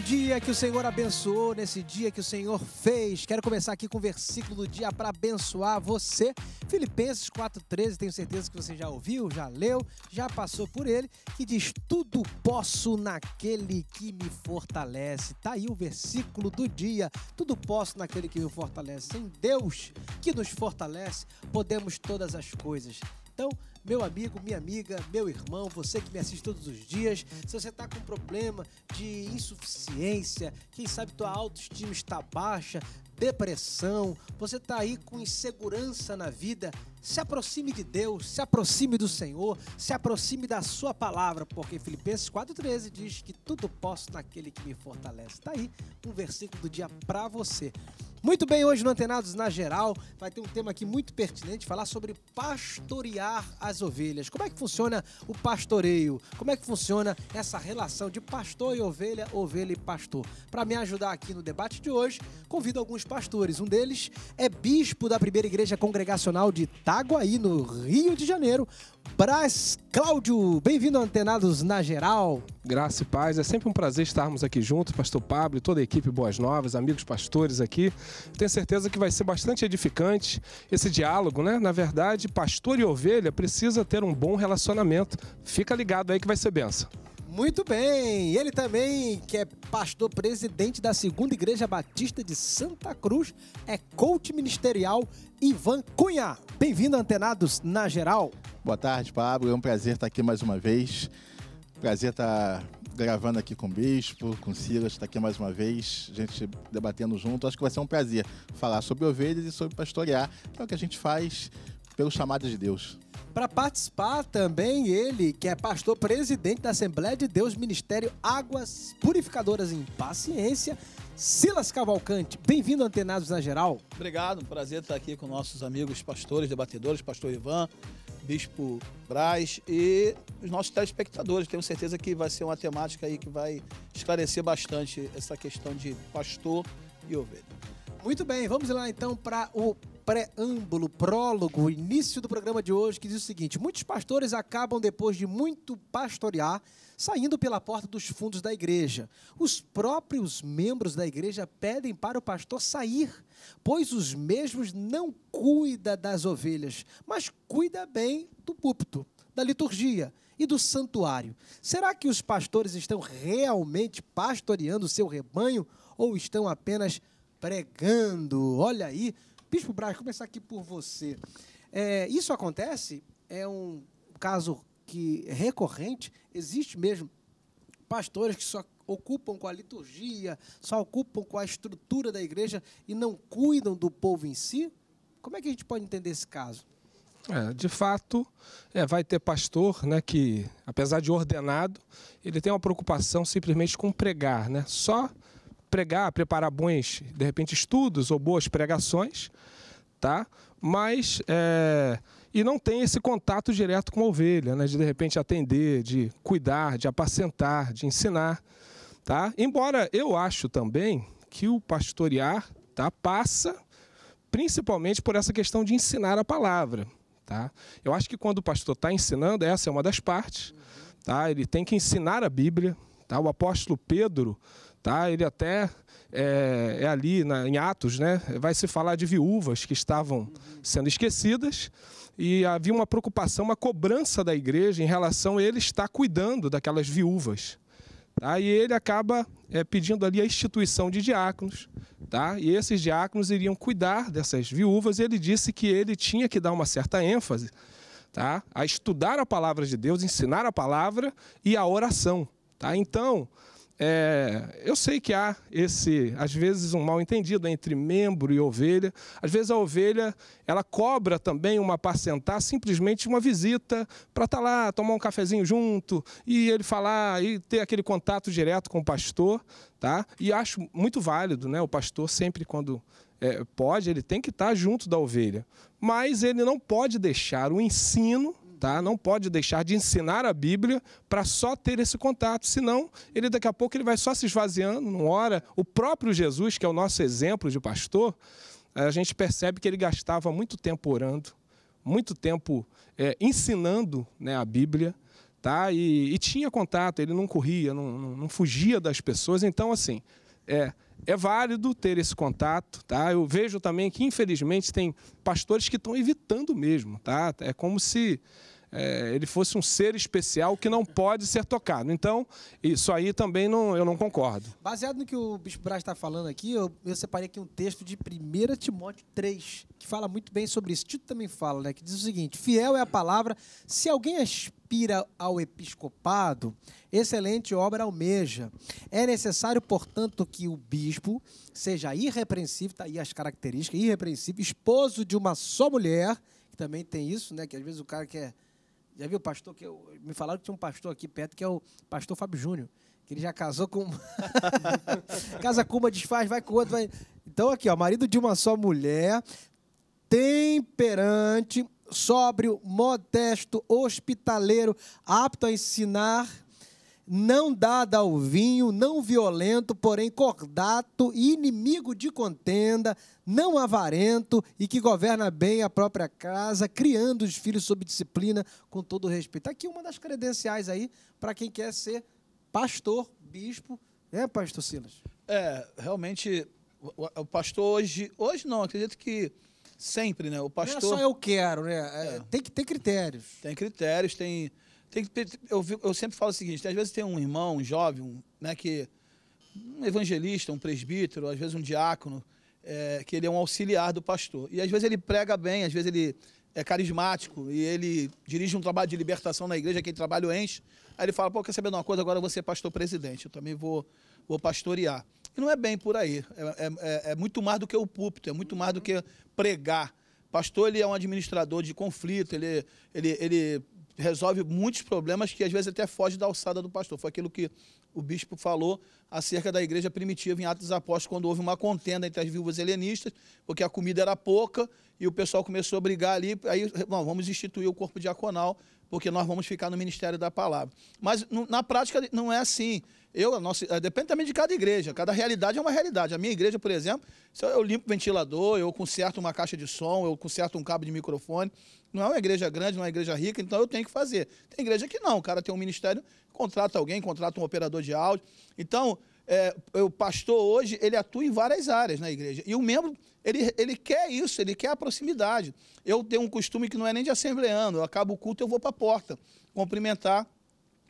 dia que o Senhor abençoou, nesse dia que o Senhor fez. Quero começar aqui com o versículo do dia para abençoar você. Filipenses 4,13, tenho certeza que você já ouviu, já leu, já passou por ele, que diz: Tudo posso naquele que me fortalece. Tá aí o versículo do dia. Tudo posso naquele que me fortalece. Em Deus que nos fortalece, podemos todas as coisas. Então, meu amigo, minha amiga, meu irmão, você que me assiste todos os dias, se você está com problema de insuficiência, quem sabe tua autoestima está baixa, depressão, você está aí com insegurança na vida, se aproxime de Deus, se aproxime do Senhor, se aproxime da sua palavra, porque Filipenses 4,13 diz que tudo posso naquele que me fortalece. Está aí um versículo do dia para você. Muito bem, hoje no Antenados na Geral vai ter um tema aqui muito pertinente, falar sobre pastorear a as ovelhas? Como é que funciona o pastoreio? Como é que funciona essa relação de pastor e ovelha, ovelha e pastor? Para me ajudar aqui no debate de hoje, convido alguns pastores. Um deles é bispo da Primeira Igreja Congregacional de Itaguaí, no Rio de Janeiro, Brás Cláudio. Bem-vindo a Antenados na Geral. Graça e paz. É sempre um prazer estarmos aqui juntos, pastor Pablo, e toda a equipe Boas Novas, amigos pastores aqui. Tenho certeza que vai ser bastante edificante esse diálogo, né? Na verdade, pastor e ovelha precisam precisa ter um bom relacionamento. Fica ligado aí que vai ser benção. Muito bem, ele também, que é pastor presidente da Segunda Igreja Batista de Santa Cruz, é coach ministerial Ivan Cunha. Bem-vindo, antenados na geral. Boa tarde, Pablo. É um prazer estar aqui mais uma vez. Prazer estar gravando aqui com o Bispo, com o Silas, estar aqui mais uma vez, a gente debatendo junto. Acho que vai ser um prazer falar sobre ovelhas e sobre pastorear, que é o que a gente faz pelo chamado de Deus. Para participar também ele, que é pastor presidente da Assembleia de Deus Ministério Águas Purificadoras em Paciência, Silas Cavalcante. Bem-vindo, Antenados na Geral. Obrigado, um prazer estar aqui com nossos amigos pastores, debatedores, pastor Ivan, Bispo Braz e os nossos telespectadores. Tenho certeza que vai ser uma temática aí que vai esclarecer bastante essa questão de pastor e ovelha. Muito bem, vamos lá então para o preâmbulo, prólogo, início do programa de hoje, que diz o seguinte: muitos pastores acabam, depois de muito pastorear, saindo pela porta dos fundos da igreja. Os próprios membros da igreja pedem para o pastor sair, pois os mesmos não cuida das ovelhas, mas cuida bem do púlpito, da liturgia e do santuário. Será que os pastores estão realmente pastoreando o seu rebanho ou estão apenas pregando? Olha aí Bispo Braz, começar aqui por você. É, isso acontece? É um caso que é recorrente? Existe mesmo pastores que só ocupam com a liturgia, só ocupam com a estrutura da igreja e não cuidam do povo em si? Como é que a gente pode entender esse caso? É, de fato, é, vai ter pastor né, que, apesar de ordenado, ele tem uma preocupação simplesmente com pregar, né? só pregar, preparar bons, de repente, estudos ou boas pregações, tá? Mas é, e não tem esse contato direto com a ovelha, né? De de repente atender, de cuidar, de apacentar, de ensinar, tá? Embora eu acho também que o pastorear, tá, passa principalmente por essa questão de ensinar a palavra, tá? Eu acho que quando o pastor está ensinando, essa é uma das partes, tá? Ele tem que ensinar a Bíblia, tá? O apóstolo Pedro Tá? Ele até é, é ali na, em Atos, né? vai se falar de viúvas que estavam sendo esquecidas e havia uma preocupação, uma cobrança da igreja em relação a ele estar cuidando daquelas viúvas. Tá? E ele acaba é, pedindo ali a instituição de diáconos, tá? e esses diáconos iriam cuidar dessas viúvas, e ele disse que ele tinha que dar uma certa ênfase tá? a estudar a palavra de Deus, ensinar a palavra e a oração. Tá? Então, é, eu sei que há esse, às vezes, um mal entendido entre membro e ovelha. Às vezes a ovelha ela cobra também uma parcentar simplesmente uma visita para estar tá lá, tomar um cafezinho junto e ele falar e ter aquele contato direto com o pastor, tá? E acho muito válido, né? O pastor sempre quando é, pode, ele tem que estar tá junto da ovelha, mas ele não pode deixar o ensino tá? Não pode deixar de ensinar a Bíblia para só ter esse contato, senão ele daqui a pouco ele vai só se esvaziando, uma hora O próprio Jesus, que é o nosso exemplo de pastor, a gente percebe que ele gastava muito tempo orando, muito tempo é, ensinando né, a Bíblia, tá? E, e, tinha contato, ele não corria, não, não, não fugia das pessoas. Então, assim, é, é válido ter esse contato, tá? Eu vejo também que infelizmente tem pastores que estão evitando mesmo, tá? É como se é, ele fosse um ser especial que não pode ser tocado. Então, isso aí também não, eu não concordo. Baseado no que o Bispo Braz está falando aqui, eu, eu, separei aqui um texto de 1 Timóteo 3, que fala muito bem sobre isso. Tito também fala, né? Que diz o seguinte: fiel é a palavra, se alguém aspira ao episcopado, excelente obra almeja. É necessário, portanto, que o bispo seja irrepreensível, está aí as características, irrepreensível, esposo de uma só mulher, também tem isso, né? Que às vezes o cara quer já viu o pastor que eu, me falaram que tinha um pastor aqui perto que é o pastor Fábio Júnior, que ele já casou com casa com uma desfaz, vai com outra, vai. Então aqui, ó, marido de uma só mulher, temperante, sóbrio, modesto, hospitaleiro, apto a ensinar não dada ao vinho, não violento, porém cordato e inimigo de contenda, não avarento e que governa bem a própria casa, criando os filhos sob disciplina, com todo respeito. Tá aqui uma das credenciais aí para quem quer ser pastor, bispo, né, pastor Silas? É, realmente, o, pastor hoje, hoje não, acredito que sempre, né, o pastor... Não é só eu quero, né, é, é. tem que ter critérios. Tem critérios, tem tem que, eu, eu sempre falo o seguinte, às vezes tem um irmão, um jovem, um, né, que, um evangelista, um presbítero, às vezes um diácono, é, que ele é um auxiliar do pastor. E às vezes ele prega bem, às vezes ele é carismático e ele dirige um trabalho de libertação na igreja, aquele trabalho enche. Aí ele fala, pô, quer saber de uma coisa? Agora você é pastor presidente, eu também vou, vou pastorear. E não é bem por aí. É, é, é, é muito mais do que o púlpito, é muito mais do que pregar. Pastor, ele é um administrador de conflito, ele, é, ele, ele resolve muitos problemas que às vezes até foge da alçada do pastor. Foi aquilo que o bispo falou acerca da igreja primitiva em Atos dos Apóstolos, quando houve uma contenda entre as viúvas helenistas, porque a comida era pouca e o pessoal começou a brigar ali. Aí, vamos instituir o corpo diaconal, porque nós vamos ficar no ministério da palavra. Mas na prática não é assim. Eu, nossa, é, depende também de cada igreja, cada realidade é uma realidade. A minha igreja, por exemplo, eu limpo o ventilador, eu conserto uma caixa de som, eu conserto um cabo de microfone. Não é uma igreja grande, não é uma igreja rica, então eu tenho que fazer. Tem igreja que não, o cara tem um ministério contrata alguém, contrata um operador de áudio. Então, é, o pastor hoje, ele atua em várias áreas na igreja. E o membro, ele, ele quer isso, ele quer a proximidade. Eu tenho um costume que não é nem de assembleando, eu acabo o culto, eu vou para a porta cumprimentar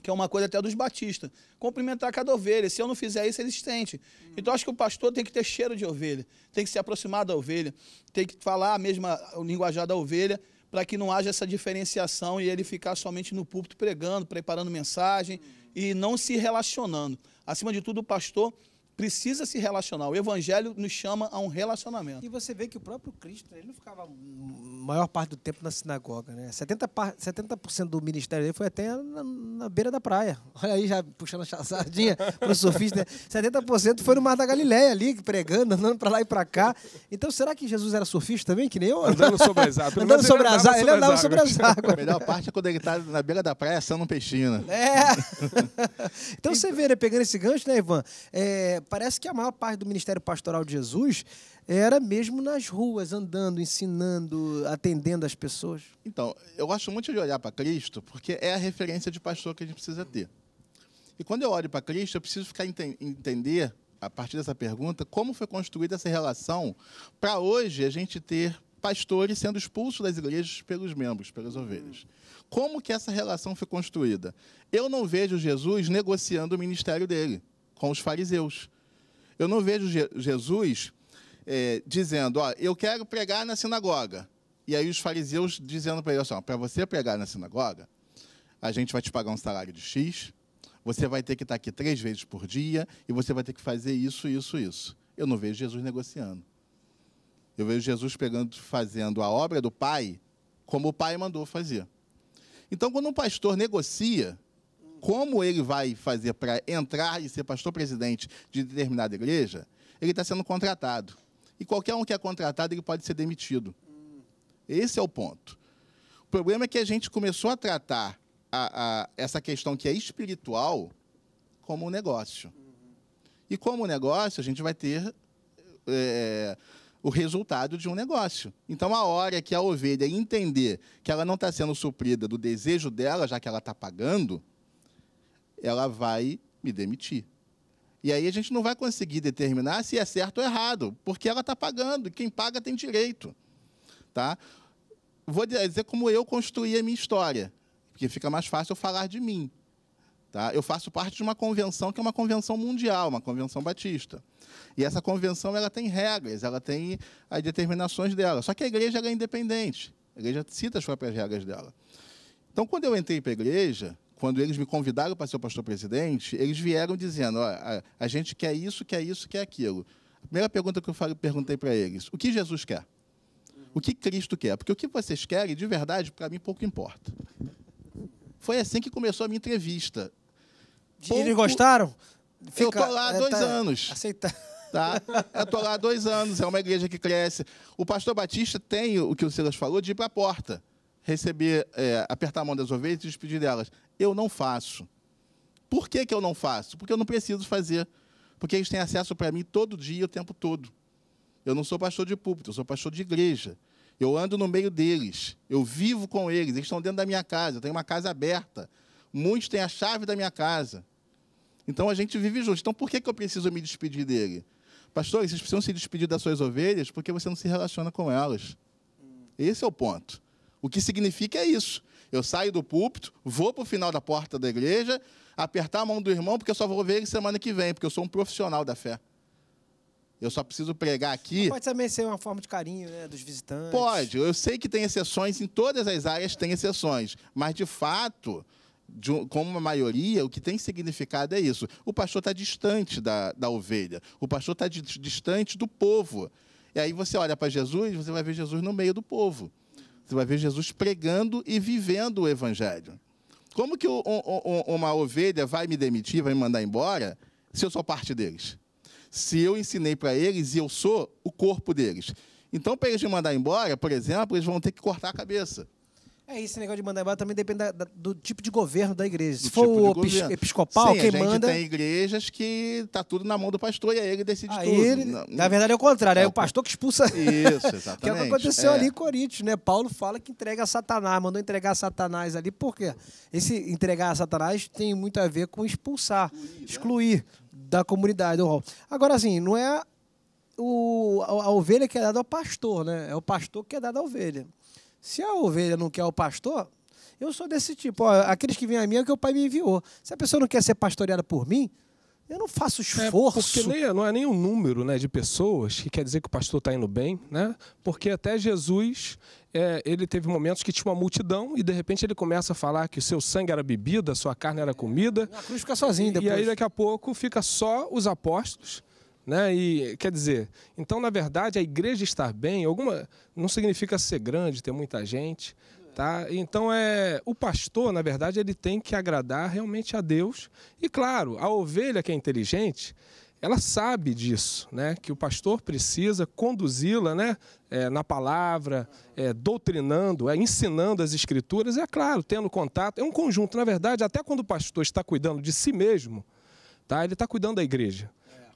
que é uma coisa até dos batistas, cumprimentar cada ovelha. Se eu não fizer isso, ele estende. Hum. Então, acho que o pastor tem que ter cheiro de ovelha, tem que se aproximar da ovelha, tem que falar a mesma linguajar da ovelha, para que não haja essa diferenciação e ele ficar somente no púlpito pregando, preparando mensagem e não se relacionando. Acima de tudo, o pastor precisa se relacionar. O evangelho nos chama a um relacionamento. E você vê que o próprio Cristo, ele não ficava a maior parte do tempo na sinagoga, né? 70%, 70 do ministério dele foi até na, na, beira da praia. Olha aí, já puxando a sardinha para o surfista, né? 70% foi no Mar da Galileia ali, pregando, andando para lá e para cá. Então, será que Jesus era surfista também, que nem eu? Andando sobre as águas. andando sobre as águas. Ele andava sobre as águas. A melhor parte é quando ele está na beira da praia assando um peixinho. Né? É. Então, você vê, né? pegando esse gancho, né, Ivan? É, Parece que a maior parte do ministério pastoral de Jesus era mesmo nas ruas, andando, ensinando, atendendo as pessoas. Então, eu gosto muito de olhar para Cristo, porque é a referência de pastor que a gente precisa ter. E quando eu olho para Cristo, eu preciso ficar ente entender a partir dessa pergunta como foi construída essa relação para hoje a gente ter pastores sendo expulsos das igrejas pelos membros, pelas ovelhas. Como que essa relação foi construída? Eu não vejo Jesus negociando o ministério dele com os fariseus. Eu não vejo Jesus é, dizendo, ó, eu quero pregar na sinagoga. E aí os fariseus dizendo para ele assim, para você pregar na sinagoga, a gente vai te pagar um salário de X, você vai ter que estar tá aqui três vezes por dia e você vai ter que fazer isso, isso, isso. Eu não vejo Jesus negociando. Eu vejo Jesus pegando, fazendo a obra do Pai como o Pai mandou fazer. Então, quando um pastor negocia, como ele vai fazer para entrar e ser pastor presidente de determinada igreja, ele está sendo contratado. E qualquer um que é contratado, ele pode ser demitido. Esse é o ponto. O problema é que a gente começou a tratar a, a, essa questão que é espiritual como um negócio. E como negócio, a gente vai ter é, o resultado de um negócio. Então, a hora que a ovelha entender que ela não está sendo suprida do desejo dela, já que ela está pagando, ela vai me demitir. E aí a gente não vai conseguir determinar se é certo ou errado, porque ela está pagando, quem paga tem direito. Tá? Vou dizer como eu construí a minha história, porque fica mais fácil eu falar de mim. Tá? Eu faço parte de uma convenção que é uma convenção mundial, uma convenção batista. E essa convenção ela tem regras, ela tem as determinações dela. Só que a igreja é independente. A igreja cita as próprias regras dela. Então, quando eu entrei para a igreja, quando eles me convidaram para ser o pastor presidente, eles vieram dizendo: ó, a, a, gente quer isso, quer isso, quer aquilo. A primeira pergunta que eu falei, perguntei para eles: o que Jesus quer? O que Cristo quer? Porque o que vocês querem, de verdade, para mim pouco importa. Foi assim que começou a minha entrevista. Pouco... Eles gostaram? Fica... Eu estou lá há é, dois é, tá... anos. Aceitar. Tá? Eu estou lá há dois anos, é uma igreja que cresce. O pastor Batista tem o que o Silas falou de ir para a porta receber, é, apertar a mão das ovelhas e despedir delas eu não faço. Por que, que eu não faço? Porque eu não preciso fazer. Porque eles têm acesso para mim todo dia, o tempo todo. Eu não sou pastor de púlpito, eu sou pastor de igreja. Eu ando no meio deles, eu vivo com eles, eles estão dentro da minha casa, eu tenho uma casa aberta. Muitos têm a chave da minha casa. Então a gente vive junto. Então por que, que eu preciso me despedir dele? Pastores, vocês precisam se despedir das suas ovelhas porque você não se relaciona com elas. Esse é o ponto. O que significa é isso. Eu saio do púlpito, vou para o final da porta da igreja, apertar a mão do irmão, porque eu só vou ver ele semana que vem, porque eu sou um profissional da fé. Eu só preciso pregar aqui. Pode também ser uma forma de carinho né, dos visitantes. Pode. Eu sei que tem exceções, em todas as áreas tem exceções. Mas, de fato, de, como uma maioria, o que tem significado é isso. O pastor está distante da, da ovelha. O pastor está distante do povo. E aí você olha para Jesus, você vai ver Jesus no meio do povo. Você vai ver Jesus pregando e vivendo o evangelho. Como que uma ovelha vai me demitir, vai me mandar embora, se eu sou parte deles? Se eu ensinei para eles e eu sou o corpo deles. Então, para eles me mandar embora, por exemplo, eles vão ter que cortar a cabeça. É, esse negócio de mandar embora também depende da, da, do tipo de governo da igreja. Se do for tipo o opis, episcopal, Sim, quem a gente manda. Tem igrejas que tá tudo na mão do pastor e aí ele decide aí tudo. Ele, na, na verdade é o contrário, é, é o pastor que expulsa. Isso, exatamente. que é o que aconteceu é. ali em Corinthians, né? Paulo fala que entrega a Satanás, mandou entregar a Satanás ali, por quê? Esse entregar a Satanás tem muito a ver com expulsar, excluir, né? excluir né? da comunidade, do rol. Agora, assim, não é o, a, a, ovelha que é dada ao pastor, né? É o pastor que é dado à ovelha. Se a ovelha não quer o pastor, eu sou desse tipo. Ó, aqueles que vêm a mim é o que o pai me enviou. Se a pessoa não quer ser pastoreada por mim, eu não faço é, esforço. É porque não é nem o um número né, de pessoas que quer dizer que o pastor está indo bem, né? Porque até Jesus, é, ele teve momentos que tinha uma multidão e de repente ele começa a falar que o seu sangue era bebida, a sua carne era comida. Na cruz fica sozinho depois. E aí daqui a pouco fica só os apóstolos. Né? E quer dizer, então na verdade a igreja estar bem, alguma não significa ser grande, ter muita gente, tá? Então é o pastor, na verdade, ele tem que agradar realmente a Deus. E claro, a ovelha que é inteligente, ela sabe disso, né? Que o pastor precisa conduzi-la, né? É, na palavra, é, doutrinando, é, ensinando as escrituras, é claro, tendo contato. É um conjunto, na verdade, até quando o pastor está cuidando de si mesmo, tá? Ele está cuidando da igreja.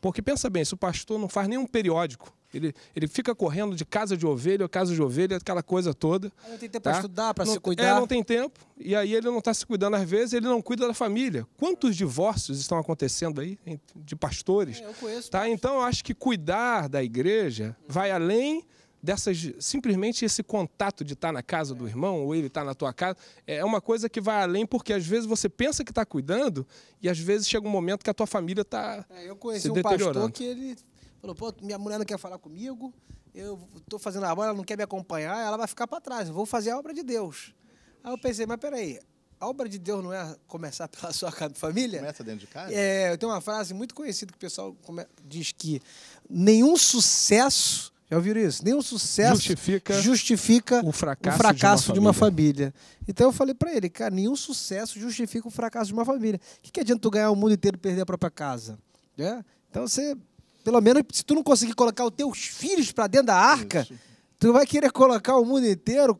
Porque pensa bem, se o pastor não faz nenhum periódico, ele, ele fica correndo de casa de ovelha, casa de ovelha, aquela coisa toda. não tem tempo tá? para estudar, para se cuidar. É, não tem tempo. E aí ele não está se cuidando. Às vezes ele não cuida da família. Quantos divórcios estão acontecendo aí de pastores? É, eu conheço. Tá? Então eu acho que cuidar da igreja vai além dessas simplesmente esse contato de estar tá na casa do irmão ou ele estar tá na tua casa é uma coisa que vai além porque às vezes você pensa que está cuidando e às vezes chega um momento que a tua família está é, eu conheci se um pastor que ele falou pô minha mulher não quer falar comigo eu estou fazendo a obra ela não quer me acompanhar ela vai ficar para trás eu vou fazer a obra de Deus aí eu pensei mas peraí a obra de Deus não é começar pela sua família? Começa dentro de casa? É, eu tenho uma frase muito conhecida que o pessoal diz que nenhum sucesso já ouviram isso? Nenhum sucesso justifica, justifica o fracasso, o fracasso de, uma, de família. uma família. Então eu falei para ele, cara, nenhum sucesso justifica o fracasso de uma família. O que, que adianta tu ganhar o mundo inteiro e perder a própria casa? É? Então você, pelo menos, se tu não conseguir colocar os teus filhos para dentro da arca, isso. tu vai querer colocar o mundo inteiro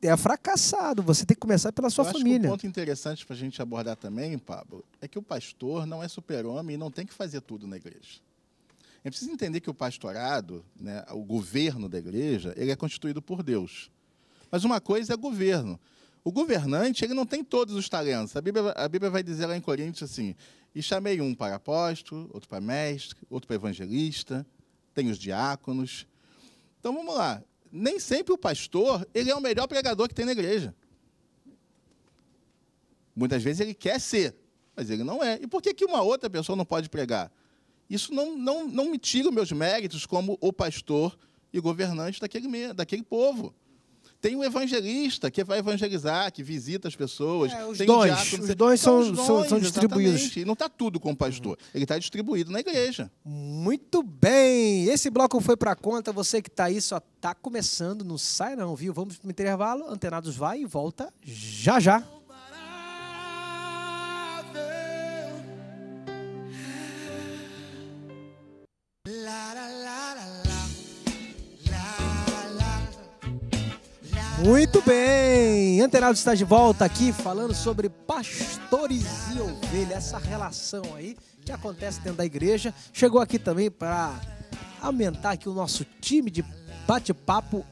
é fracassado. Você tem que começar pela sua família. um ponto interessante para a gente abordar também, Pablo, é que o pastor não é super-homem e não tem que fazer tudo na igreja. É preciso entender que o pastorado, né, o governo da igreja, ele é constituído por Deus. Mas uma coisa é governo. O governante, ele não tem todos os talentos. A Bíblia, a Bíblia vai dizer lá em Coríntios assim: E chamei um para apóstolo, outro para mestre, outro para evangelista, tem os diáconos. Então vamos lá. Nem sempre o pastor, ele é o melhor pregador que tem na igreja. Muitas vezes ele quer ser, mas ele não é. E por que, que uma outra pessoa não pode pregar? Isso não, não, não os meus méritos como o pastor e governante daquele, daquele povo. Tem o evangelista que vai evangelizar, que visita as pessoas. É, os, dons, diácono, os dons são, são, são, são distribuídos. Exatamente. E não está tudo com o pastor, hum. ele está distribuído na igreja. Muito bem! Esse bloco foi para conta. Você que está aí só está começando, não sai não, viu? Vamos para o intervalo. Antenados vai e volta já já. Muito bem! Antenado está de volta aqui falando sobre pastores e ovelhas, essa relação aí que acontece dentro da igreja. Chegou aqui também para aumentar aqui o nosso time de bate-papo,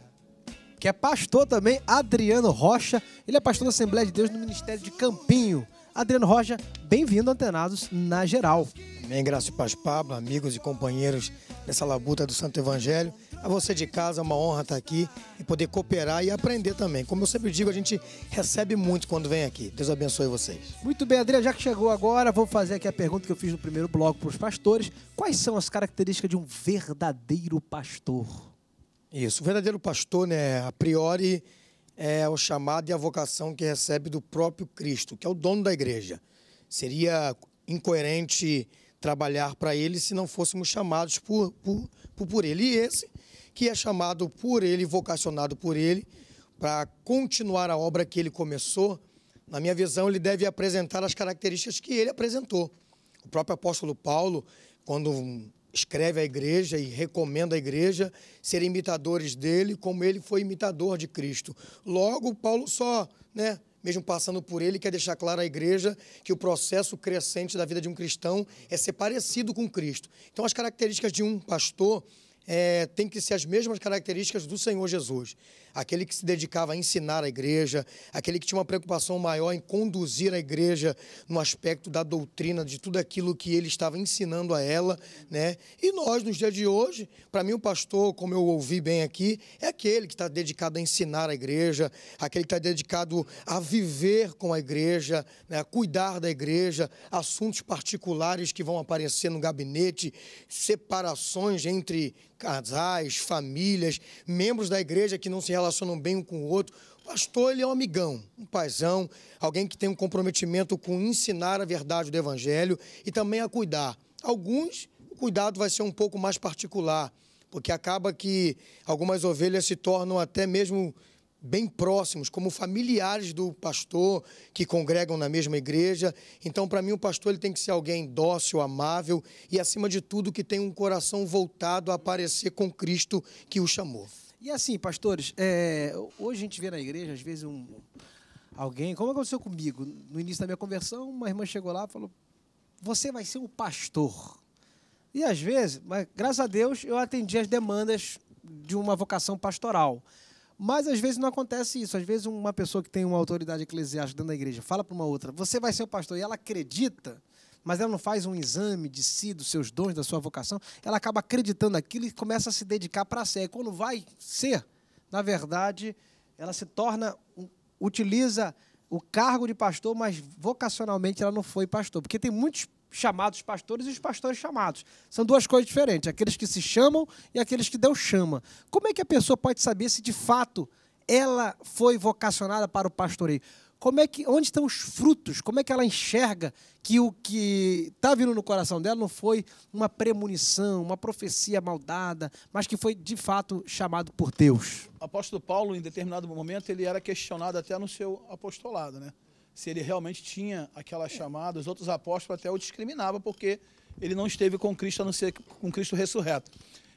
que é pastor também, Adriano Rocha. Ele é pastor da Assembleia de Deus no Ministério de Campinho. Adriano Rocha, bem-vindo, Antenados na geral. Amém, graças, Paz Pablo, amigos e companheiros dessa labuta do Santo Evangelho. A você de casa, é uma honra estar aqui e poder cooperar e aprender também. Como eu sempre digo, a gente recebe muito quando vem aqui. Deus abençoe vocês. Muito bem, Adriano, já que chegou agora, vou fazer aqui a pergunta que eu fiz no primeiro bloco para os pastores. Quais são as características de um verdadeiro pastor? Isso, o verdadeiro pastor, né, a priori, é o chamado e a vocação que recebe do próprio Cristo, que é o dono da igreja. Seria incoerente trabalhar para ele se não fôssemos chamados por, por, por, por ele. E esse que é chamado por ele, vocacionado por ele, para continuar a obra que ele começou. Na minha visão, ele deve apresentar as características que ele apresentou. O próprio apóstolo Paulo, quando escreve à igreja e recomenda à igreja ser imitadores dele, como ele foi imitador de Cristo. Logo, Paulo só, né, mesmo passando por ele, quer deixar claro à igreja que o processo crescente da vida de um cristão é ser parecido com Cristo. Então, as características de um pastor é, tem que ser as mesmas características do Senhor Jesus aquele que se dedicava a ensinar a igreja, aquele que tinha uma preocupação maior em conduzir a igreja no aspecto da doutrina, de tudo aquilo que ele estava ensinando a ela, né? E nós, nos dias de hoje, para mim, o pastor, como eu ouvi bem aqui, é aquele que está dedicado a ensinar a igreja, aquele que está dedicado a viver com a igreja, né? a cuidar da igreja, assuntos particulares que vão aparecer no gabinete, separações entre casais, famílias, membros da igreja que não se relacionam bem um com o outro. O pastor, ele é um amigão, um paizão, alguém que tem um comprometimento com ensinar a verdade do evangelho e também a cuidar. Alguns, o cuidado vai ser um pouco mais particular, porque acaba que algumas ovelhas se tornam até mesmo bem próximos, como familiares do pastor, que congregam na mesma igreja. Então, para mim, o pastor ele tem que ser alguém dócil, amável e, acima de tudo, que tem um coração voltado a aparecer com Cristo que o chamou. E assim, pastores, é, hoje a gente vê na igreja, às vezes, um, alguém, como aconteceu comigo, no início da minha conversão, uma irmã chegou lá e falou: Você vai ser um pastor. E às vezes, mas graças a Deus, eu atendi as demandas de uma vocação pastoral. Mas às vezes não acontece isso. Às vezes uma pessoa que tem uma autoridade eclesiástica dentro da igreja fala para uma outra, você vai ser um pastor, e ela acredita mas ela não faz um exame de si, dos seus dons, da sua vocação, ela acaba acreditando naquilo e começa a se dedicar para ser. E quando vai ser, na verdade, ela se torna, utiliza o cargo de pastor, mas vocacionalmente ela não foi pastor. Porque tem muitos chamados pastores e os pastores chamados. São duas coisas diferentes, aqueles que se chamam e aqueles que Deus chama. Como é que a pessoa pode saber se de fato ela foi vocacionada para o pastoreio? como é que, onde estão os frutos? Como é que ela enxerga que o que está vindo no coração dela não foi uma premonição, uma profecia maldada, mas que foi de fato chamado por Deus? O apóstolo Paulo, em determinado momento, ele era questionado até no seu apostolado, né? Se ele realmente tinha aquela chamada, os outros apóstolos até o discriminavam porque ele não esteve com Cristo a não ser com Cristo ressurreto.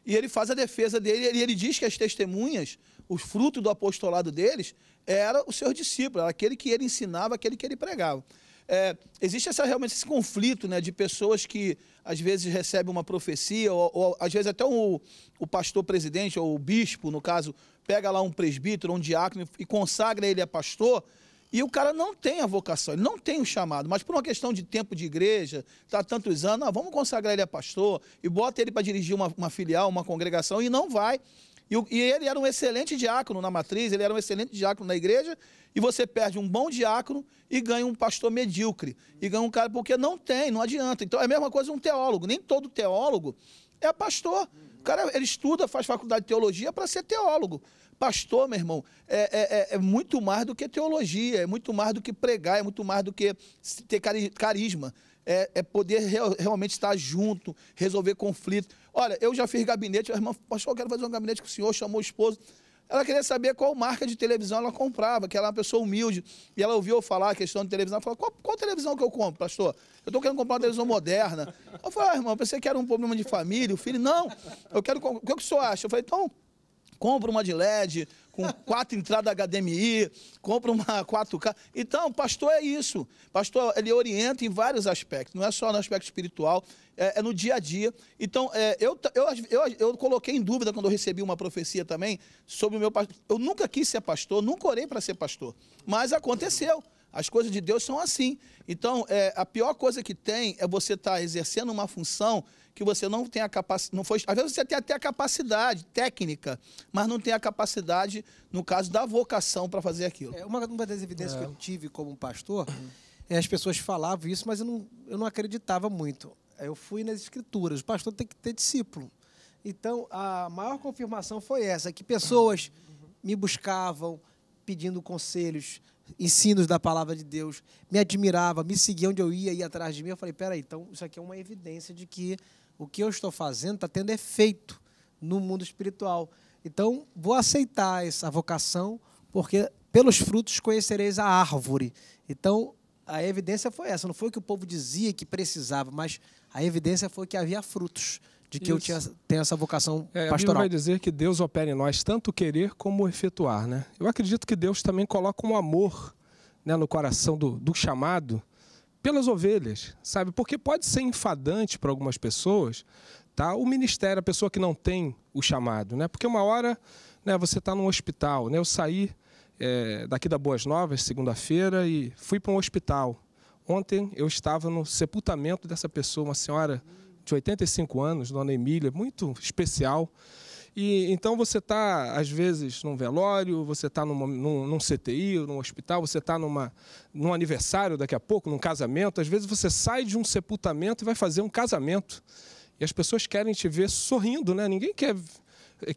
E ele faz a defesa dele e ele diz que as testemunhas, os frutos do apostolado deles, era o seu discípulo era aquele que ele ensinava, aquele que ele pregava. É, existe essa, realmente esse conflito né, de pessoas que às vezes recebem uma profecia, ou, ou às vezes até um, o pastor presidente, ou o bispo, no caso, pega lá um presbítero, um diácono e consagra ele a pastor, e o cara não tem a vocação, ele não tem o chamado, mas por uma questão de tempo de igreja, está tantos anos, ah, vamos consagrar ele a pastor e bota ele para dirigir uma, uma filial, uma congregação, e não vai. E, e, ele era um excelente diácono na matriz, ele era um excelente diácono na igreja, e você perde um bom diácono e ganha um pastor medíocre. E ganha um cara, porque não tem, não adianta. Então é a mesma coisa um teólogo. Nem todo teólogo é pastor. O cara ele estuda, faz faculdade de teologia para ser teólogo. Pastor, meu irmão, é, é, é, é, muito mais do que teologia, é muito mais do que pregar, é muito mais do que ter carisma é, é poder realmente estar junto, resolver conflito. Olha, eu já fiz gabinete, a irmã, pastor, eu quero fazer um gabinete com o senhor, chamou o esposo. Ela queria saber qual marca de televisão ela comprava, que ela é uma pessoa humilde. E ela ouviu eu falar a questão de televisão. Ela falou: qual, qual televisão que eu compro, pastor? Eu estou querendo comprar uma televisão moderna. Eu falei: ah, irmão, pensei que era um problema de família, o filho. Não, eu quero. O é que o senhor acha? Eu falei: então, compra uma de LED, com quatro entradas HDMI, compra uma 4K. Então, pastor é isso. Pastor, ele orienta em vários aspectos, não é só no aspecto espiritual, é, é no dia a dia. Então, é, eu, eu, eu, eu coloquei em dúvida quando eu recebi uma profecia também sobre o meu pastor. Eu nunca quis ser pastor, nunca orei para ser pastor, mas aconteceu. As coisas de Deus são assim. Então, é, a pior coisa que tem é você estar tá exercendo uma função que você não tem a capacidade, não foi, às vezes você tem até a capacidade técnica, mas não tem a capacidade, no caso, da vocação para fazer aquilo. É, uma, uma das evidências é. que eu é. tive como pastor, é, as pessoas falavam isso, mas eu não, eu não acreditava muito. Eu fui nas escrituras, o pastor tem que ter discípulo. Então, a maior confirmação foi essa, que pessoas me buscavam pedindo conselhos, ensinos da palavra de Deus, me admirava, me seguia onde eu ia, ia atrás de mim. Eu falei: peraí, então isso aqui é uma evidência de que o que eu estou fazendo está tendo efeito no mundo espiritual. Então, vou aceitar essa vocação, porque pelos frutos conhecereis a árvore. Então, a evidência foi essa. Não foi o que o povo dizia que precisava, mas a evidência foi que havia frutos de que Isso. eu tinha, tenho essa vocação é, pastoral. A vai dizer que Deus opera em nós tanto querer como efetuar, né? Eu acredito que Deus também coloca um amor né, no coração do, do chamado pelas ovelhas, sabe? Porque pode ser enfadante para algumas pessoas, tá? O ministério, a pessoa que não tem o chamado, né? Porque uma hora, né? Você está num hospital, né? Eu saí é, daqui da Boas Novas segunda-feira e fui para um hospital. Ontem eu estava no sepultamento dessa pessoa, uma senhora de 85 anos, Dona Emília, muito especial. E então você está, às vezes, num velório, você está num, num CTI, num hospital, você está num aniversário daqui a pouco, num casamento. Às vezes você sai de um sepultamento e vai fazer um casamento. E as pessoas querem te ver sorrindo, né? Ninguém quer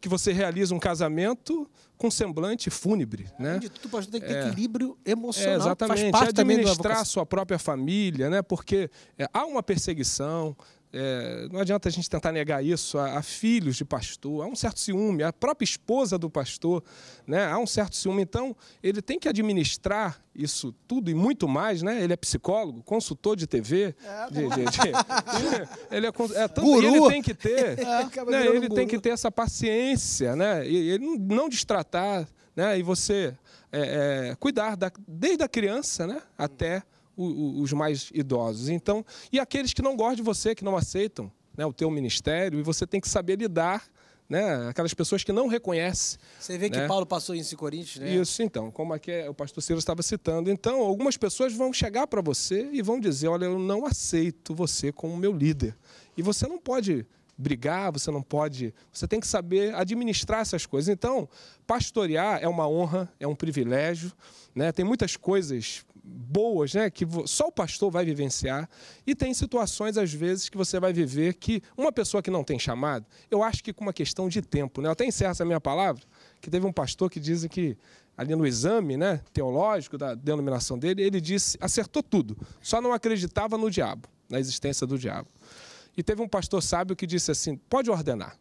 que você realiza um casamento com semblante fúnebre, é, né? de tudo, pastor, tem que ter é, equilíbrio é, emocional. É, exatamente. Faz parte administrar também sua própria família, né? Porque é, há uma perseguição, é, não adianta a gente tentar negar isso a, a, filhos de pastor, há um certo ciúme, a própria esposa do pastor, né? há um certo ciúme. Então, ele tem que administrar isso tudo e muito mais, né? Ele é psicólogo, consultor de TV, é, de, de, de, ele é, é tanto, ele tem que ter, é, né? ele tem que ter essa paciência, né? E, ele não destratar, né? E você é, é, cuidar da, desde a criança, né? Até os mais idosos. Então, e aqueles que não gostam de você, que não aceitam né, o teu ministério, e você tem que saber lidar né? Aquelas pessoas que não reconhecem. Você vê né? que Paulo passou isso em Corinthians, né? Isso, então, como aqui é, o pastor Ciro estava citando. Então, algumas pessoas vão chegar para você e vão dizer: olha, eu não aceito você como meu líder. E você não pode brigar, você não pode. Você tem que saber administrar essas coisas. Então, pastorear é uma honra, é um privilégio. Né? Tem muitas coisas boas, né, que só o pastor vai vivenciar, e tem situações às vezes que você vai viver que uma pessoa que não tem chamado, eu acho que com uma questão de tempo, né? Eu até encerro essa minha palavra, que teve um pastor que dizem que ali no exame, né, teológico da denominação dele, ele disse, acertou tudo, só não acreditava no diabo, na existência do diabo. E teve um pastor sábio que disse assim: "Pode ordenar"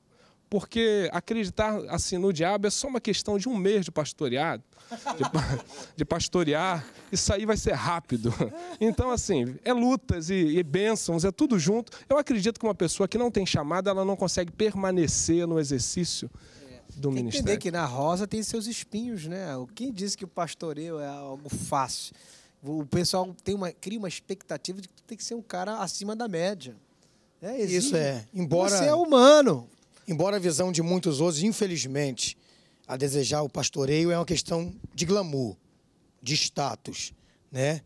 porque acreditar assim no diabo é só uma questão de um mês de pastoreado, de, de pastorear, isso aí vai ser rápido. Então, assim, é lutas e, e bênçãos, é tudo junto. Eu acredito que uma pessoa que não tem chamada, ela não consegue permanecer no exercício é. do tem ministério. Entender que na rosa tem seus espinhos, né? Quem disse que o pastoreio é algo fácil? O pessoal tem uma, cria uma expectativa de que tem que ser um cara acima da média. É, Isso é. Embora você é humano. Embora a visão de muitos outros, infelizmente, a desejar o pastoreio é uma questão de glamour, de status, né?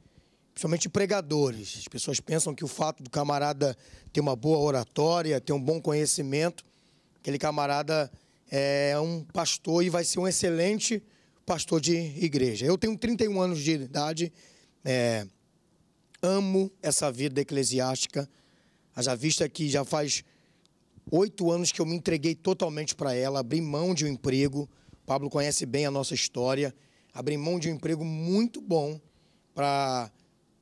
Principalmente pregadores. As pessoas pensam que o fato do camarada ter uma boa oratória, ter um bom conhecimento, aquele camarada é um pastor e vai ser um excelente pastor de igreja. Eu tenho 31 anos de idade, é, amo essa vida eclesiástica, haja vista que já faz Oito anos que eu me entreguei totalmente para ela, abri mão de um emprego. O Pablo conhece bem a nossa história. Abri mão de um emprego muito bom para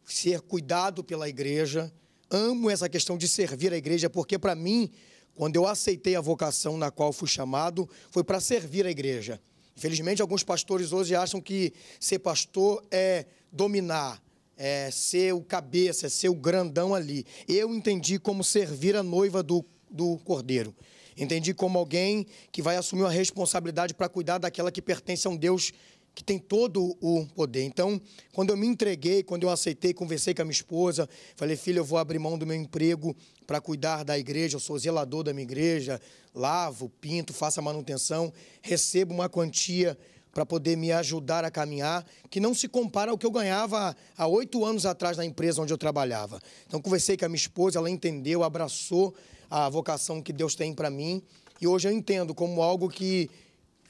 ser cuidado pela igreja. Amo essa questão de servir a igreja, porque para mim, quando eu aceitei a vocação na qual fui chamado, foi para servir a igreja. Infelizmente, alguns pastores hoje acham que ser pastor é dominar, é ser o cabeça, é ser o grandão ali. Eu entendi como servir a noiva do do cordeiro. Entendi como alguém que vai assumir a responsabilidade para cuidar daquela que pertence a um Deus que tem todo o poder. Então, quando eu me entreguei, quando eu aceitei, conversei com a minha esposa, falei, filha, eu vou abrir mão do meu emprego para cuidar da igreja, eu sou zelador da minha igreja, lavo, pinto, faço a manutenção, recebo uma quantia para poder me ajudar a caminhar, que não se compara ao que eu ganhava há oito anos atrás na empresa onde eu trabalhava. Então, conversei com a minha esposa, ela entendeu, abraçou a vocação que Deus tem para mim e hoje eu entendo como algo que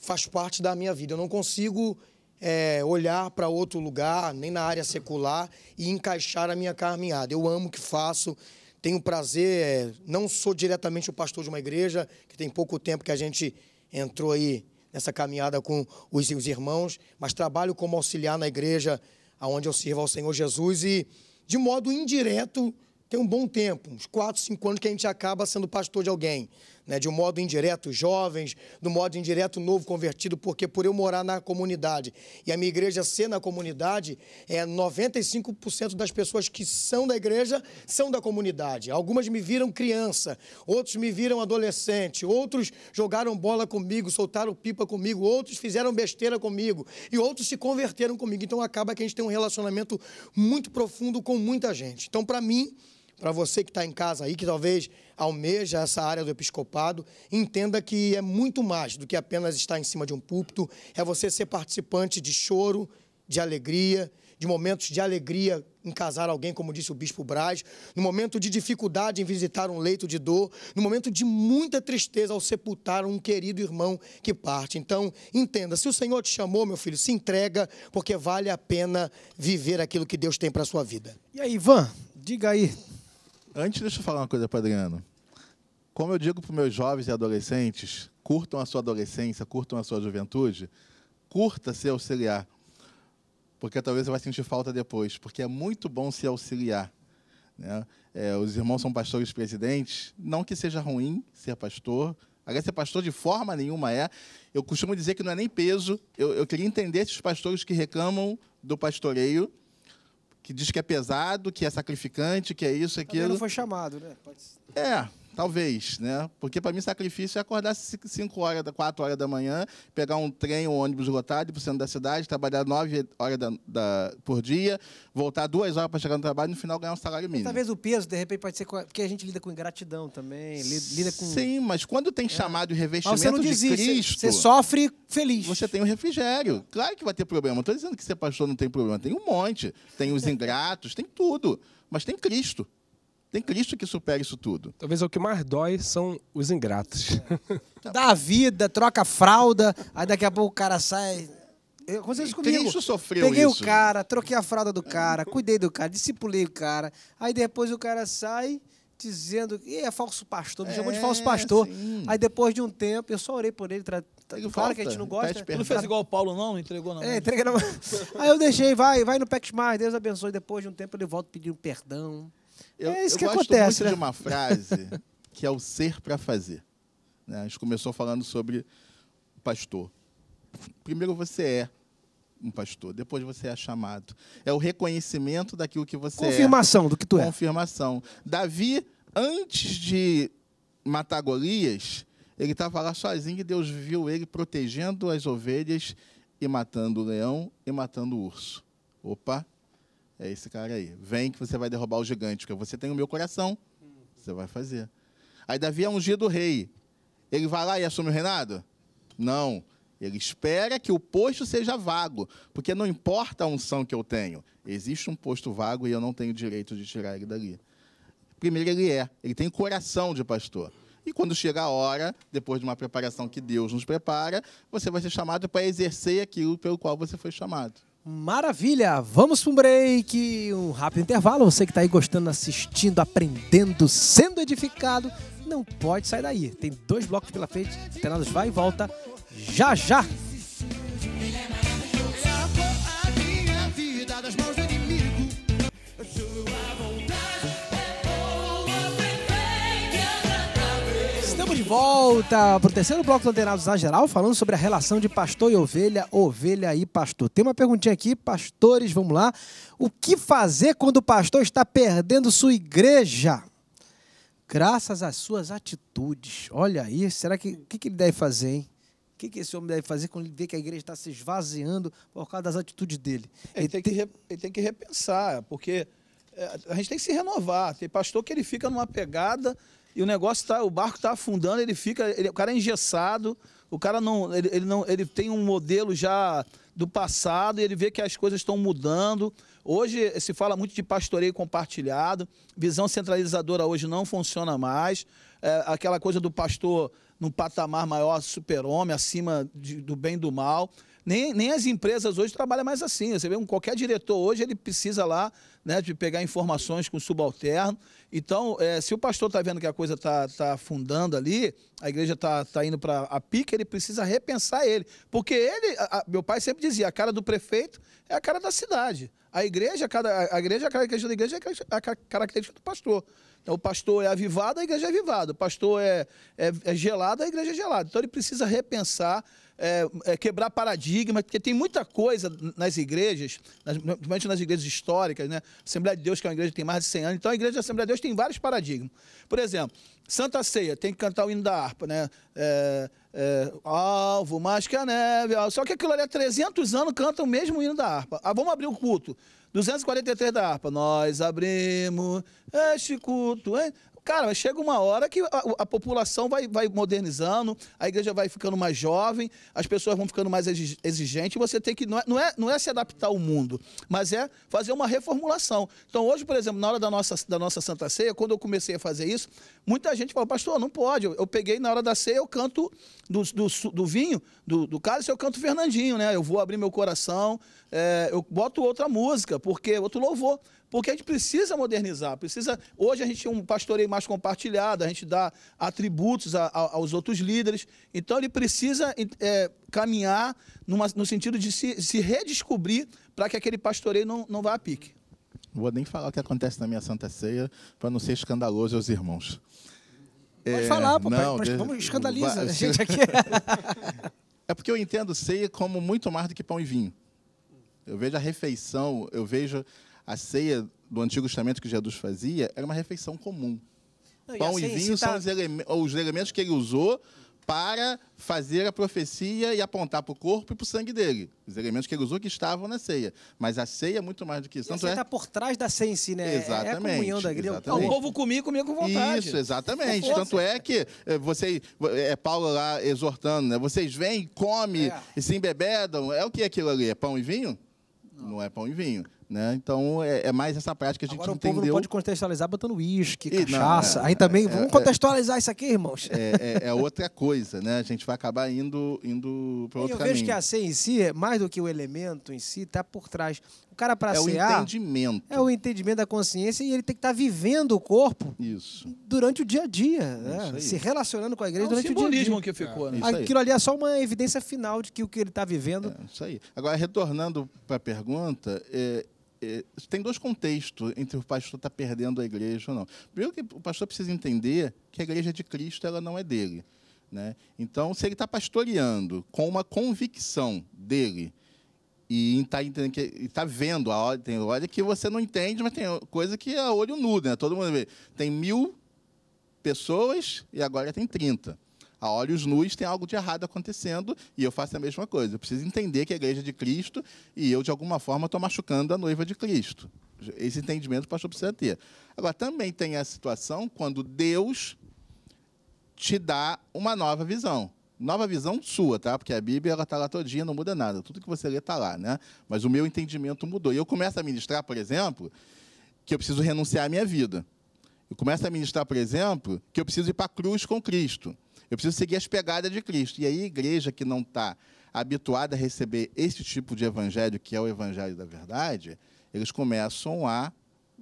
faz parte da minha vida. Eu não consigo é, olhar para outro lugar, nem na área secular, e encaixar a minha caminhada. Eu amo o que faço, tenho prazer, é, não sou diretamente o pastor de uma igreja, que tem pouco tempo que a gente entrou aí nessa caminhada com os, os irmãos, mas trabalho como auxiliar na igreja onde eu sirvo ao Senhor Jesus e, de modo indireto, tem um bom tempo, uns 4, 5 anos que a gente acaba sendo pastor de alguém né, de um modo indireto jovens, do modo indireto novo convertido, porque por eu morar na comunidade e a minha igreja ser na comunidade, é 95% das pessoas que são da igreja são da comunidade. Algumas me viram criança, outros me viram adolescente, outros jogaram bola comigo, soltaram pipa comigo, outros fizeram besteira comigo e outros se converteram comigo. Então acaba que a gente tem um relacionamento muito profundo com muita gente. Então para mim, para você que está em casa aí, que talvez almeja essa área do episcopado, entenda que é muito mais do que apenas estar em cima de um púlpito, é você ser participante de choro, de alegria, de momentos de alegria em casar alguém, como disse o bispo Braz, no momento de dificuldade em visitar um leito de dor, no momento de muita tristeza ao sepultar um querido irmão que parte. Então, entenda, se o Senhor te chamou, meu filho, se entrega, porque vale a pena viver aquilo que Deus tem para a sua vida. E aí, Ivan, diga aí, Antes, deixa eu falar uma coisa para Adriano. Como eu digo para meus jovens e adolescentes, curtam a sua adolescência, curtam a sua juventude, curta se auxiliar. Porque talvez você vai sentir falta depois, porque é muito bom se auxiliar. Né? É, os irmãos são pastores presidentes, não que seja ruim ser pastor, aliás, ser pastor de forma nenhuma é. Eu costumo dizer que não é nem peso, eu, eu queria entender esses pastores que reclamam do pastoreio, que diz que é pesado, que é sacrificante, que é isso, aquilo. Ele não foi chamado, né? Pode... É, Talvez, né? Porque para mim sacrifício é acordar 5 horas, 4 horas da manhã, pegar um trem ou um ônibus lotado para o centro da cidade, trabalhar 9 horas da, da, por dia, voltar 2 horas para chegar no trabalho e no final ganhar um salário mínimo. talvez o peso, de repente, pode ser. Porque a gente lida com ingratidão também, lida com. Sim, mas quando tem é. chamado e revestimento de você não desiste, de Cristo. Você sofre feliz. Você tem um refrigério. Claro que vai ter problema. Não estou dizendo que ser pastor não tem problema. Tem um monte. Tem os ingratos, tem tudo. Mas tem Cristo. Tem Cristo que supera isso tudo. Talvez o que mais dói são os ingratos. É. Dá a vida, troca a fralda, aí daqui a pouco o cara sai. Eu, aconteceu comigo. Cristo sofreu Peguei isso. o cara, troquei a fralda do cara, cuidei do cara, discipulei o cara. Aí depois o cara sai dizendo que é falso pastor, me é, chamou de falso é, pastor. Sim. Aí depois de um tempo, eu só orei por ele, tra... Ele claro que a gente não tá gosta. Ele não fez igual o Paulo, não? Não entregou, não. É, entreguei na... Aí eu deixei, vai, vai no Pax Mais, Deus abençoe. Depois de um tempo, ele volta pedindo perdão. Eu, é isso eu que gosto acontece, muito né? de uma frase que é o ser para fazer. Né? A gente começou falando sobre pastor. Primeiro você é um pastor, depois você é chamado. É o reconhecimento daquilo que você é. Confirmação é. do que tu Confirmação. é. Confirmação. Davi, antes de matar Golias, ele estava lá sozinho e Deus viu ele protegendo as ovelhas e matando o leão e matando o urso. Opa, é esse cara aí. Vem que você vai derrubar o gigante, porque você tem o meu coração. Você vai fazer. Aí Davi é ungido rei. Ele vai lá e assume o reinado? Não. Ele espera que o posto seja vago, porque não importa a unção que eu tenho. Existe um posto vago e eu não tenho direito de tirar ele dali. Primeiro ele é, ele tem coração de pastor. E quando chega a hora, depois de uma preparação que Deus nos prepara, você vai ser chamado para exercer aquilo pelo qual você foi chamado. Maravilha! Vamos para um break, um rápido intervalo. Você que está aí gostando, assistindo, aprendendo, sendo edificado, não pode sair daí. Tem dois blocos pela frente, Internados vai e volta já já! de volta para o terceiro bloco do Antenados na Geral, falando sobre a relação de pastor e ovelha, ovelha e pastor. Tem uma perguntinha aqui, pastores, vamos lá. O que fazer quando o pastor está perdendo sua igreja? Graças às suas atitudes. Olha aí, será que o que, que ele deve fazer, hein? O que, que esse homem deve fazer quando ele vê que a igreja está se esvaziando por causa das atitudes dele? Ele, ele tem, que, ele tem que repensar, porque eh, a gente tem que se renovar. Tem pastor que ele fica numa pegada e o negócio tá, o barco tá afundando, ele fica, ele, o cara é engessado, o cara não ele, ele não, ele tem um modelo já do passado e ele vê que as coisas estão mudando. Hoje se fala muito de pastoreio compartilhado, visão centralizadora hoje não funciona mais. É, aquela coisa do pastor num patamar maior, super-homem, acima de, do bem e do mal. Nem, nem as empresas hoje trabalham mais assim. Você vê um, qualquer diretor hoje, ele precisa lá né, de pegar informações com o subalterno. Então, é, se o pastor está vendo que a coisa está tá afundando ali, a igreja está tá indo para a pica, ele precisa repensar ele. Porque ele, a, a, meu pai sempre dizia, a cara do prefeito é a cara da cidade. A igreja, cada a igreja, a característica da igreja é a característica do pastor. Então, o pastor é avivado, a igreja é avivada. O pastor é, é, é gelado, a igreja é gelada. Então, ele precisa repensar é, é, quebrar paradigma, porque tem muita coisa nas igrejas, nas, principalmente nas igrejas históricas, né? Assembleia de Deus, que é uma igreja que tem mais de 100 anos, então a igreja da Assembleia de Deus tem vários paradigmas. Por exemplo, Santa Ceia, tem que cantar o hino da harpa, né? É, é, alvo, mais que a neve, alvo. só que aquilo ali há 300 anos canta o mesmo hino da harpa. Ah, vamos abrir o culto. 243 da harpa. Nós abrimos este culto, hein? Cara, mas chega uma hora que a, a população vai, vai modernizando, a igreja vai ficando mais jovem, as pessoas vão ficando mais exigentes, você tem que. Não é, não é, não é se adaptar ao mundo, mas é fazer uma reformulação. Então, hoje, por exemplo, na hora da nossa, da nossa Santa Ceia, quando eu comecei a fazer isso, muita gente falou, pastor, não pode. Eu, eu peguei na hora da ceia, eu canto do, do, do vinho, do, do cálice, eu canto Fernandinho, né? Eu vou abrir meu coração, é, eu boto outra música, porque outro louvor porque a gente precisa modernizar, precisa. Hoje a gente tem um pastoreio mais compartilhado, a gente dá atributos a, a, aos outros líderes. Então ele precisa é, caminhar numa, no sentido de se, se redescobrir para que aquele pastoreio não, não vá a pique. Não vou nem falar o que acontece na minha Santa Ceia para não ser escandaloso aos irmãos. Pode é, falar, papai, não, mas vamos escandalizar a gente aqui. é porque eu entendo ceia como muito mais do que pão e vinho. Eu vejo a refeição, eu vejo a ceia do Antigo Testamento que Jesus fazia era uma refeição comum. Não, Pão e, assim, e vinho tá são os, eleme os elementos que ele usou para fazer a profecia e apontar para o corpo e para o sangue dele. Os elementos que ele usou que estavam na ceia. Mas a ceia é muito mais do que isso. Você está é... Tá por trás da ceia em si, né? Exatamente. É-, é a comunhão da igreja. É o povo comia, comia com vontade. Isso, exatamente. Tanto é que eh, você eh, é Paulo lá exortando, né? Vocês vêm, comem, é. se embebedam. É o que é aquilo ali? É pão e vinho? Não, Não é pão e vinho. Né? Então é, é, mais essa prática que a gente Agora, entendeu. O povo não pode contextualizar botando uísque, cachaça. Não, é, aí também, é, vamos é, contextualizar isso aqui, irmãos. É, é, é, outra coisa, né? A gente vai acabar indo, indo para outro eu caminho. Eu vejo que a ceia em si, mais do que o elemento em si, está por trás. O cara para é É o entendimento. É o entendimento da consciência e ele tem que estar tá vivendo o corpo isso. durante o dia a dia. Né? Se relacionando com a igreja durante o dia a dia. simbolismo que ficou. Né? Aquilo ali é só uma evidência final de que o que ele está vivendo... isso aí. Agora, retornando para a pergunta... É, é, tem dois contextos entre o pastor estar tá perdendo a igreja ou não. Primeiro que o pastor precisa entender que a igreja de Cristo ela não é dele. Né? Então, se ele está pastoreando com uma convicção dele e está tá vendo a hora, tem hora que você não entende, mas tem coisa que é olho nudo, né? todo mundo vê. Tem mil pessoas e agora tem 30 a olhos nus tem algo de errado acontecendo e eu faço a mesma coisa. Eu preciso entender que a igreja é de Cristo e eu, de alguma forma, estou machucando a noiva de Cristo. Esse entendimento o pastor precisa ter. Agora, também tem a situação quando Deus te dá uma nova visão. Nova visão sua, tá? Porque a Bíblia ela está lá todinha, não muda nada. Tudo que você lê está lá, né? Mas o meu entendimento mudou. E eu começo a ministrar, por exemplo, que eu preciso renunciar à minha vida. Eu começo a ministrar, por exemplo, que eu preciso ir para a cruz com Cristo. Eu preciso seguir as pegadas de Cristo. E aí, a igreja que não está habituada a receber esse tipo de evangelho, que é o evangelho da verdade, eles começam a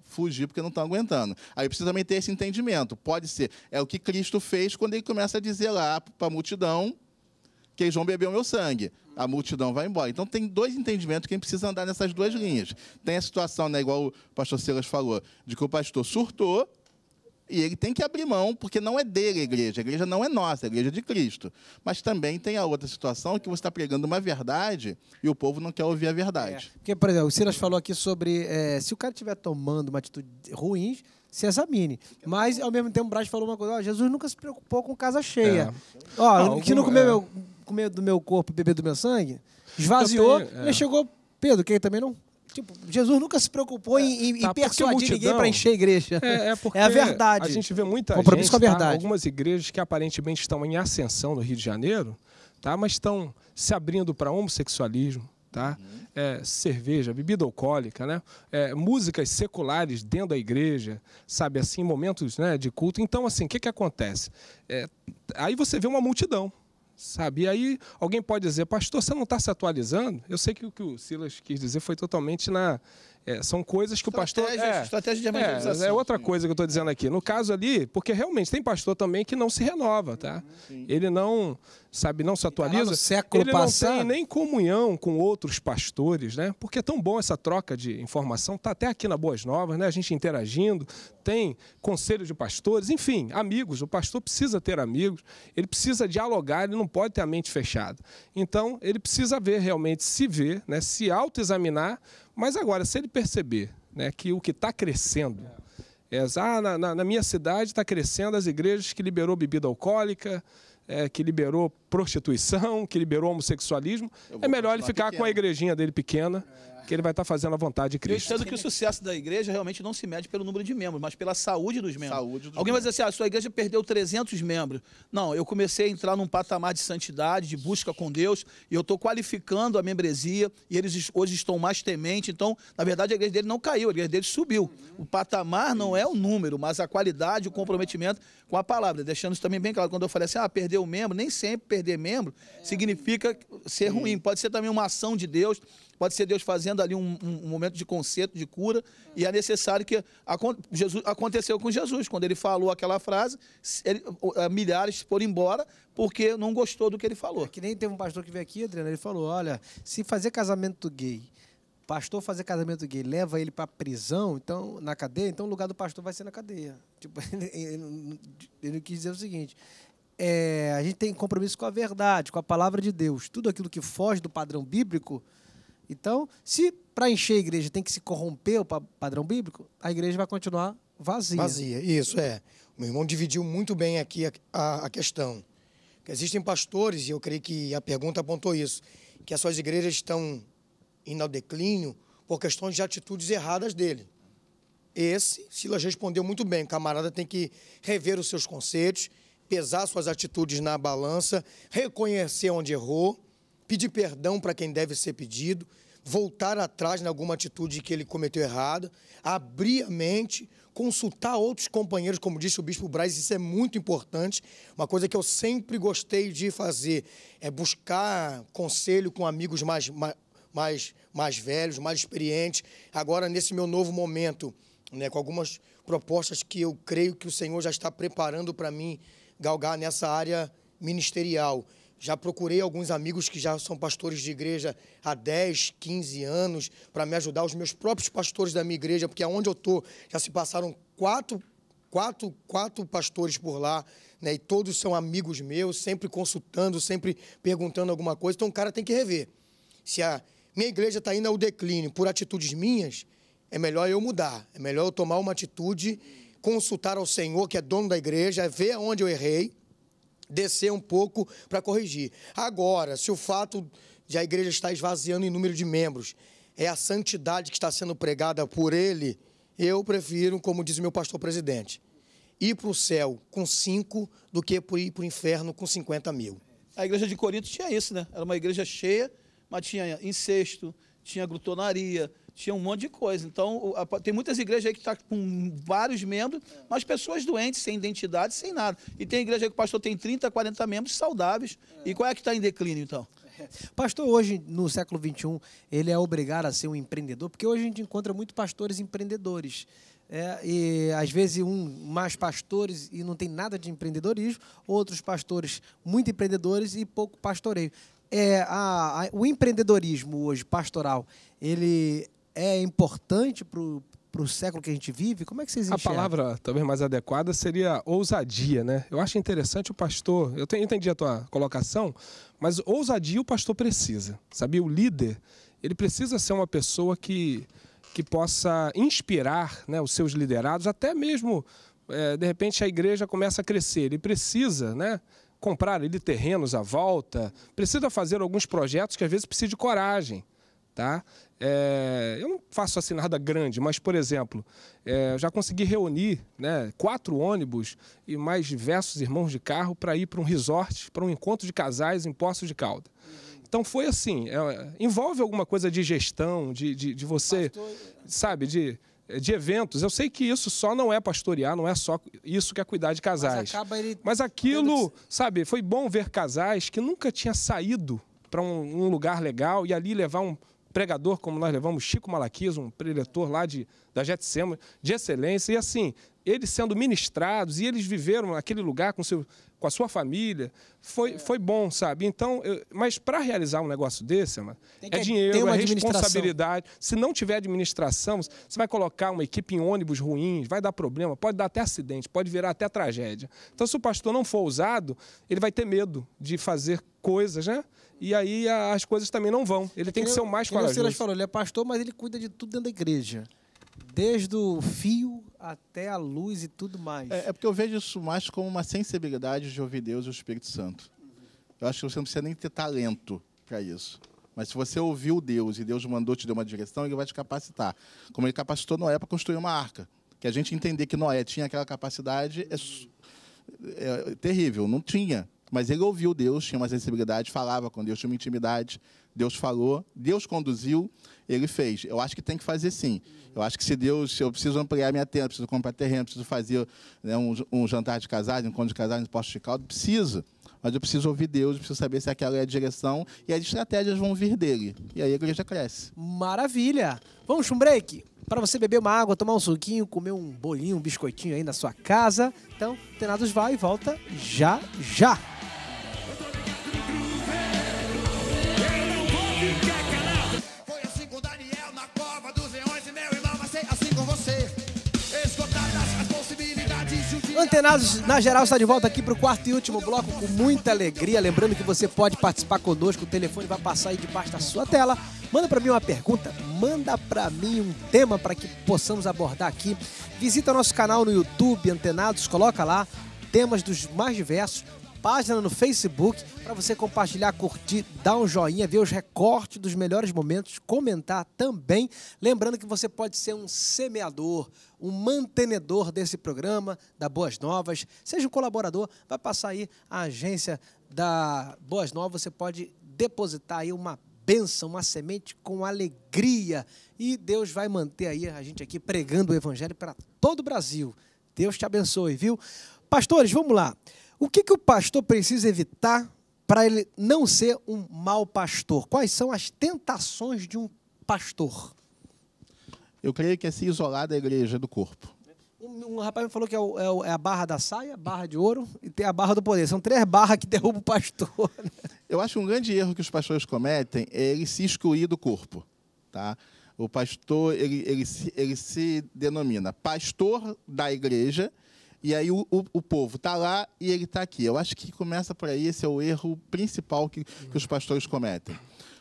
fugir porque não estão aguentando. Aí precisa também ter esse entendimento. Pode ser. É o que Cristo fez quando ele começa a dizer lá para a multidão que eles vão beber o meu sangue. A multidão vai embora. Então tem dois entendimentos que a gente precisa andar nessas duas linhas. Tem a situação, né, igual o pastor Silas falou, de que o pastor surtou e ele tem que abrir mão, porque não é dele a igreja, a igreja não é nossa, é a igreja é de Cristo. Mas também tem a outra situação que você está pregando uma verdade e o povo não quer ouvir a verdade. É. Porque, por exemplo, o Silas falou aqui sobre é, se o cara estiver tomando uma atitude ruim, se examine. Mas, ao mesmo tempo, o Braz falou uma coisa: Jesus nunca se preocupou com casa cheia. É. Ó, Algum, que não comeu, é. meu, comeu do meu corpo e bebeu do meu sangue, esvaziou, tenho, ele é. chegou, Pedro, que também não? Tipo, Jesus nunca se preocupou é, em, tá, persuadir multidão, ninguém para encher a igreja. É, é, porque é a verdade. A gente vê muita Compromisso gente, com a tá? verdade. Tá, algumas igrejas que aparentemente estão em ascensão no Rio de Janeiro, tá? mas estão se abrindo para homossexualismo, tá? Uhum. É, cerveja, bebida alcoólica, né? É, músicas seculares dentro da igreja, sabe assim, momentos né, de culto. Então, assim, o que, que acontece? É, aí você vê uma multidão Sabe? E aí alguém pode dizer, pastor, você não está se atualizando? Eu sei que o que o Silas quis dizer foi totalmente na. É, são coisas que o pastor. É, estratégia de é, evangelização. É, é outra coisa que eu estou dizendo aqui. No caso ali, porque realmente tem pastor também que não se renova, tá? Uhum, ele não, sabe, não se tá atualiza. No século ele passado. não tem nem comunhão com outros pastores, né? Porque é tão bom essa troca de informação. Está até aqui na Boas Novas, né? A gente interagindo, tem conselho de pastores, enfim, amigos. O pastor precisa ter amigos, ele precisa dialogar, ele não pode ter a mente fechada. Então, ele precisa ver realmente, se ver, né, se autoexaminar, mas agora, se ele perceber né, que o que está crescendo. É, ah, na, na, na minha cidade está crescendo as igrejas que liberou bebida alcoólica, é, que liberou prostituição, que liberou homossexualismo, é melhor ele ficar pequeno. com a igrejinha dele pequena que ele vai estar tá fazendo a vontade de Cristo. Eu que o sucesso da igreja realmente não se mede pelo número de membros, mas pela saúde dos membros. Saúde dos Alguém membros. vai dizer assim, ah, sua igreja perdeu 300 membros. Não, eu comecei a entrar num patamar de santidade, de busca com Deus, e eu estou qualificando a membresia, e eles hoje estão mais tementes. Então, na verdade, a igreja dele não caiu, a igreja dele subiu. O patamar não é o número, mas a qualidade, o comprometimento com a palavra. Deixando isso também bem claro, quando eu falei assim, ah, perdeu o membro, nem sempre perder membro é. significa ser ruim. Pode ser também uma ação de Deus, pode ser Deus fazendo ali um, um momento de conserto, de cura, e é necessário que Jesus aconteceu com Jesus quando ele falou aquela frase, ele, é, milhares foram embora porque não gostou do que ele falou. É que nem teve um pastor que veio aqui, Adriano, ele falou: olha, se fazer casamento gay pastor fazer casamento gay leva ele para prisão, então na cadeia, então o lugar do pastor vai ser na cadeia. Tipo, ele, ele, ele quis dizer o seguinte: é, a gente tem compromisso com a verdade, com a palavra de Deus. Tudo aquilo que foge do padrão bíblico então, se para encher a igreja tem que se corromper o padrão bíblico, a igreja vai continuar vazia. Vazia, isso é. O meu irmão dividiu muito bem aqui a, a, a questão. Que existem pastores, e eu creio que a pergunta apontou isso, que as suas igrejas estão indo ao declínio por questões de atitudes erradas dele. Esse, Silas respondeu muito bem. O camarada tem que rever os seus conceitos, pesar suas atitudes na balança, reconhecer onde errou pedir perdão para quem deve ser pedido, voltar atrás em alguma atitude que ele cometeu errada, abrir a mente, consultar outros companheiros, como disse o Bispo Braz, isso é muito importante. Uma coisa que eu sempre gostei de fazer é buscar conselho com amigos mais, mais, mais velhos, mais experientes. Agora, nesse meu novo momento, né, com algumas propostas que eu creio que o Senhor já está preparando para mim galgar nessa área ministerial. Já procurei alguns amigos que já são pastores de igreja há 10, 15 anos para me ajudar, os meus próprios pastores da minha igreja, porque aonde eu estou já se passaram quatro, quatro, quatro pastores por lá, né? E todos são amigos meus, sempre consultando, sempre perguntando alguma coisa. Então o cara tem que rever. Se a minha igreja está indo ao declínio por atitudes minhas, é melhor eu mudar, é melhor eu tomar uma atitude, consultar ao Senhor, que é dono da igreja, ver onde eu errei descer um pouco para corrigir. Agora, se o fato de a igreja estar esvaziando em número de membros é a santidade que está sendo pregada por ele, eu prefiro, como diz meu pastor presidente, ir para o céu com cinco do que ir para o inferno com 50 mil. A igreja de Corinto tinha isso, né? Era uma igreja cheia, mas tinha incesto, tinha glutonaria, tinha um monte de coisa. Então, tem muitas igrejas aí que estão tá com vários membros, mas pessoas doentes, sem identidade, sem nada. E tem igreja que o pastor tem 30, 40 membros saudáveis. E qual é que está em declínio, então? Pastor, hoje, no século XXI, ele é obrigado a ser um empreendedor, porque hoje a gente encontra muito pastores empreendedores. É, e às vezes um mais pastores e não tem nada de empreendedorismo, outros pastores muito empreendedores e pouco pastoreio. É, a, a, o empreendedorismo hoje, pastoral, ele é importante para o século que a gente vive? Como é que vocês enxergam? A palavra talvez mais adequada seria ousadia, né? Eu acho interessante o pastor. Eu entendi a tua colocação, mas ousadia o pastor precisa, sabia? O líder, ele precisa ser uma pessoa que, que possa inspirar né, os seus liderados, até mesmo, é, de repente, a igreja começa a crescer. Ele precisa, né? Comprar ele terrenos à volta, precisa fazer alguns projetos que às vezes precisa de coragem tá? É, eu não faço assim nada grande, mas, por exemplo, é, já consegui reunir né, quatro ônibus e mais diversos irmãos de carro para ir para um resort, para um encontro de casais em Poços de Calda. Então foi assim, é, envolve alguma coisa de gestão, de, de, de você, Pastor... É. sabe, de, de eventos. Eu sei que isso só não é pastorear, não é só isso que é cuidar de casais. Mas, mas aquilo, sabe, foi bom ver casais que nunca tinha saído para um, um lugar legal e ali levar um pregador como nós levamos, Chico Malaquias, um preletor lá de, da Getsema, de excelência. E assim, eles sendo ministrados e eles viveram naquele lugar com, seu, com a sua família, foi, é. foi bom, sabe? Então, eu, mas para realizar um negócio desse, mano, é dinheiro, é responsabilidade. Se não tiver administração, você vai colocar uma equipe em ônibus ruins, vai dar problema, pode dar até acidente, pode virar até tragédia. Então, se o pastor não for ousado, ele vai ter medo de fazer coisas, né? e aí as coisas também não vão. Ele é tem que, que ser o mais corajoso. O Silas falou, ele é pastor, mas ele cuida de tudo dentro da igreja. Desde o fio até a luz e tudo mais. É, é porque eu vejo isso mais como uma sensibilidade de ouvir Deus e o Espírito Santo. Eu acho que você não precisa nem ter talento para isso. Mas se você ouviu Deus e Deus mandou te dar uma direção, ele vai te capacitar. Como ele capacitou Noé para construir uma arca. Que a gente entender que Noé tinha aquela capacidade é, é, é terrível. Não tinha. Mas ele ouviu Deus, tinha uma sensibilidade, falava com Deus, tinha uma intimidade. Deus falou, Deus conduziu, ele fez. Eu acho que tem que fazer sim. Eu acho que se Deus, se eu preciso ampliar minha tenda, preciso comprar terreno, preciso fazer né, um, um, jantar de casais, um encontro de casais, um posto de caldo, preciso. Mas eu preciso ouvir Deus, preciso saber se aquela é a direção e as estratégias vão vir dele. E aí a igreja cresce. Maravilha! Vamos um break para você beber uma água, tomar um suquinho, comer um bolinho, um biscoitinho aí na sua casa. Então, Tenados vai e volta já já. Antenados na geral está de volta aqui para o quarto e último bloco com muita alegria. Lembrando que você pode participar conosco, o telefone vai passar aí debaixo da sua tela. Manda para mim uma pergunta, manda para mim um tema para que possamos abordar aqui. Visita nosso canal no YouTube, Antenados, coloca lá temas dos mais diversos página no Facebook para você compartilhar, curtir, dar um joinha, ver os recortes dos melhores momentos, comentar também. Lembrando que você pode ser um semeador, um mantenedor desse programa, da Boas Novas. Seja um colaborador, vai passar aí a agência da Boas Novas. Você pode depositar aí uma bênção, uma semente com alegria. E Deus vai manter aí a gente aqui pregando o Evangelho para todo o Brasil. Deus te abençoe, viu? Pastores, vamos lá. O que, que o pastor precisa evitar para ele não ser um mau pastor? Quais são as tentações de um pastor? Eu creio que é se isolar da igreja, do corpo. Um rapaz me falou que é, o, é, o, é, a barra da saia, barra de ouro e tem a barra do poder. São três barras que derrubam o pastor. Né? Eu acho um grande erro que os pastores cometem é ele se excluir do corpo. Tá? O pastor, ele, ele, se, ele se denomina pastor da igreja, e aí o, o, o povo está lá e ele está aqui. Eu acho que começa por aí, esse é o erro principal que, que os pastores cometem.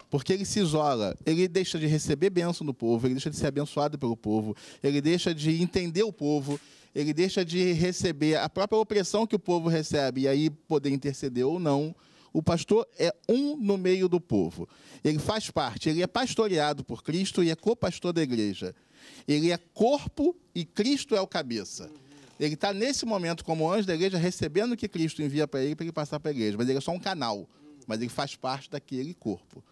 Porque ele se isola, ele deixa de receber bênção do povo, ele deixa de ser abençoado pelo povo, ele deixa de entender o povo, ele deixa de receber a própria opressão que o povo recebe e aí poder interceder ou não. O pastor é um no meio do povo. Ele faz parte, ele é pastoreado por Cristo e é co-pastor da igreja. Ele é corpo e Cristo é o cabeça. Ele está nesse momento como anjo da igreja recebendo o que Cristo envia para ele para ele passar para a igreja, mas ele é só um canal, mas ele faz parte daquele corpo.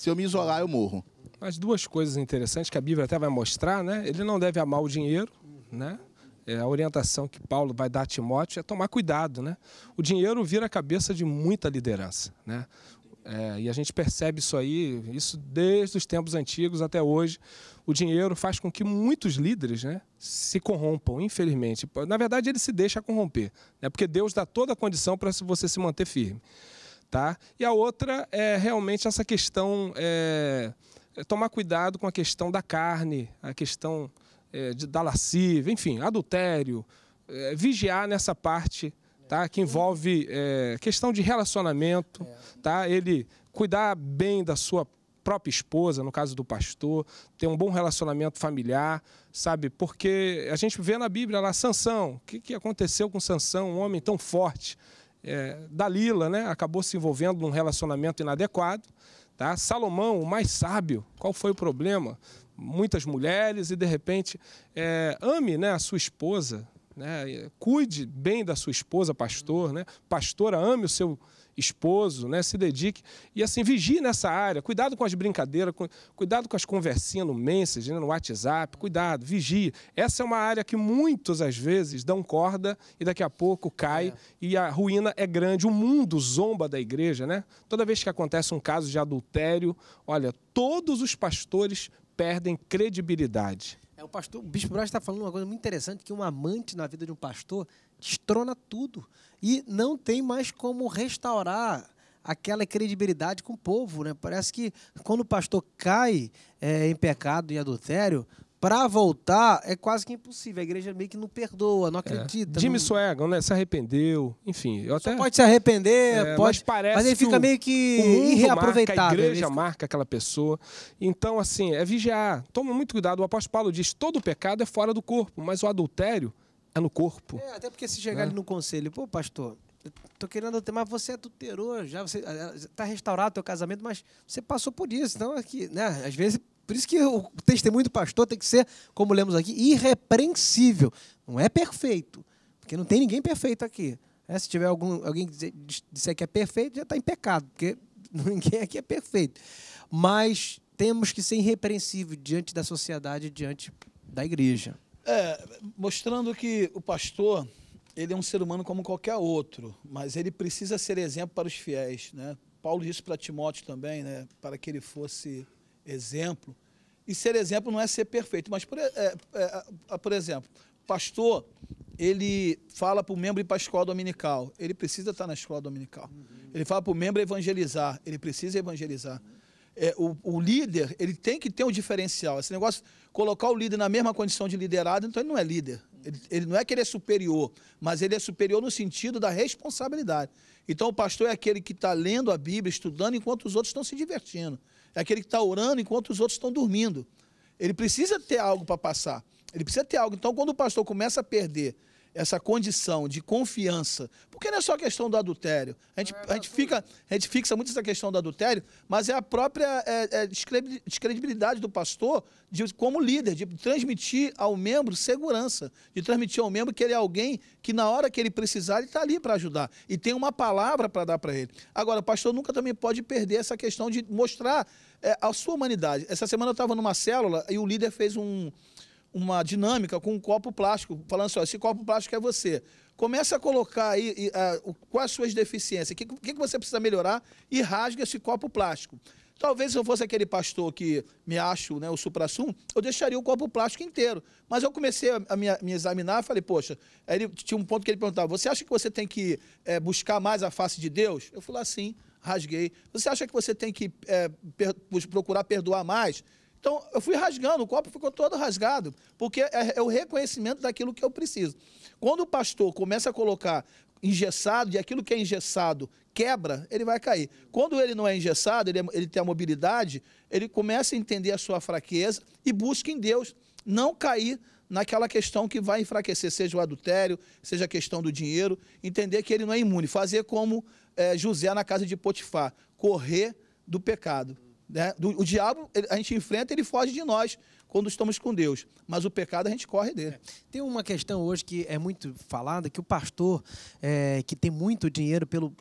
Se eu me isolar, eu morro. As duas coisas interessantes que a Bíblia até vai mostrar, né? Ele não deve amar o dinheiro, né? É a orientação que Paulo vai dar a Timóteo é tomar cuidado, né? O dinheiro vira a cabeça de muita liderança, né? É, e a gente percebe isso aí, isso desde os tempos antigos até hoje. O dinheiro faz com que muitos líderes né, se corrompam, infelizmente. Na verdade, ele se deixa corromper, né, porque Deus dá toda a condição para você se manter firme. Tá? E a outra é realmente essa questão, é, é tomar cuidado com a questão da carne, a questão é, de, da lascívia, enfim, adultério, é, vigiar nessa parte tá? que envolve é, questão de relacionamento, tá? ele cuidar bem da sua própria esposa, no caso do pastor, ter um bom relacionamento familiar, sabe? Porque a gente vê na Bíblia lá Sansão, o que, que aconteceu com Sansão, um homem tão forte, é, Dalila né, acabou se envolvendo num relacionamento inadequado. Tá? Salomão, o mais sábio, qual foi o problema? Muitas mulheres e de repente é, ame né, a sua esposa, né? cuide bem da sua esposa, pastor. Né? Pastora, ame o seu esposo, né? Se dedique e assim vigie nessa área. Cuidado com as brincadeiras, cu cuidado com as conversinhas no Messenger, né, no WhatsApp, cuidado, vigie. Essa é uma área que muitas às vezes dão corda e daqui a pouco cai é. e a ruína é grande. O mundo zomba da igreja, né? Toda vez que acontece um caso de adultério, olha, todos os pastores perdem credibilidade. É, o pastor, o Bispo Braz está falando uma coisa muito interessante que um amante na vida de um pastor destrona tudo. E não tem mais como restaurar aquela credibilidade com o povo. Né? Parece que quando o pastor cai é, em pecado, em adultério, para voltar é quase que impossível. A igreja meio que não perdoa, não é. acredita. É. Jimmy não... né? Se arrependeu, enfim. Eu até... Só pode se arrepender, é, pode. Mas, parece mas ele fica meio que irreaproveitado. Marca, a é igreja né? marca aquela pessoa. Então, assim, é vigiar. Toma muito cuidado. O apóstolo Paulo diz: todo pecado é fora do corpo, mas o adultério é no corpo. É, até porque se chegar né? ali no conselho, pô, pastor, tô querendo ter, mas você é adulterou, já você tá restaurado teu casamento, mas você passou por isso, então aqui, é né, às vezes por isso que o testemunho do pastor tem que ser, como lemos aqui, irrepreensível. Não é perfeito, porque não tem ninguém perfeito aqui. É, se tiver algum, alguém que dizer, disser que é perfeito, já está em pecado, porque ninguém aqui é perfeito. Mas temos que ser irrepreensível diante da sociedade, diante da igreja. É, mostrando que o pastor, ele é um ser humano como qualquer outro, mas ele precisa ser exemplo para os fiéis, né? Paulo disse para Timóteo também, né, para que ele fosse exemplo. E ser exemplo não é ser perfeito, mas, por, é, é, é, por exemplo, pastor, ele fala para o membro ir para a escola dominical, ele precisa estar na escola dominical. Uhum. Ele fala para o membro evangelizar, ele precisa evangelizar. Uhum é, o, o, líder ele tem que ter um diferencial. Esse negócio, colocar o líder na mesma condição de liderado, então ele não é líder. Ele, ele, não é que ele é superior, mas ele é superior no sentido da responsabilidade. Então o pastor é aquele que está lendo a Bíblia, estudando, enquanto os outros estão se divertindo. É aquele que está orando enquanto os outros estão dormindo. Ele precisa ter algo para passar. Ele precisa ter algo. Então, quando o pastor começa a perder essa condição de confiança, porque não é só a questão do adultério. A gente, a gente, fica, a gente fixa muito essa questão do adultério, mas é a própria é, é descredibilidade do pastor de, como líder, de transmitir ao membro segurança, de transmitir ao membro que ele é alguém que na hora que ele precisar, ele está ali para ajudar. E tem uma palavra para dar para ele. Agora, o pastor nunca também pode perder essa questão de mostrar é, a sua humanidade. Essa semana eu estava numa célula e o líder fez um uma dinâmica com um copo plástico, falando assim, ó, esse copo plástico é você. Começa a colocar aí e, o, quais as suas deficiências, o que, que, que você precisa melhorar e rasga esse copo plástico. Talvez se eu fosse aquele pastor que me acho né, o supra-sum, eu deixaria o copo plástico inteiro. Mas eu comecei a, a me, a me examinar e falei, poxa, aí ele, tinha um ponto que ele perguntava, você acha que você tem que é, buscar mais a face de Deus? Eu falei assim, rasguei. Você acha que você tem que é, per procurar perdoar mais? Então, eu fui rasgando, o copo ficou todo rasgado, porque é, é, o reconhecimento daquilo que eu preciso. Quando o pastor começa a colocar engessado, e aquilo que é engessado quebra, ele vai cair. Quando ele não é engessado, ele, é, ele tem a mobilidade, ele começa a entender a sua fraqueza e busca em Deus não cair naquela questão que vai enfraquecer, seja o adultério, seja a questão do dinheiro, entender que ele não é imune, fazer como é, José na casa de Potifar, correr do pecado. Né? O, o diabo, ele, a gente enfrenta, ele foge de nós quando estamos com Deus. Mas o pecado a gente corre dele. É. Tem uma questão hoje que é muito falada, que o pastor é, que tem muito dinheiro pelo.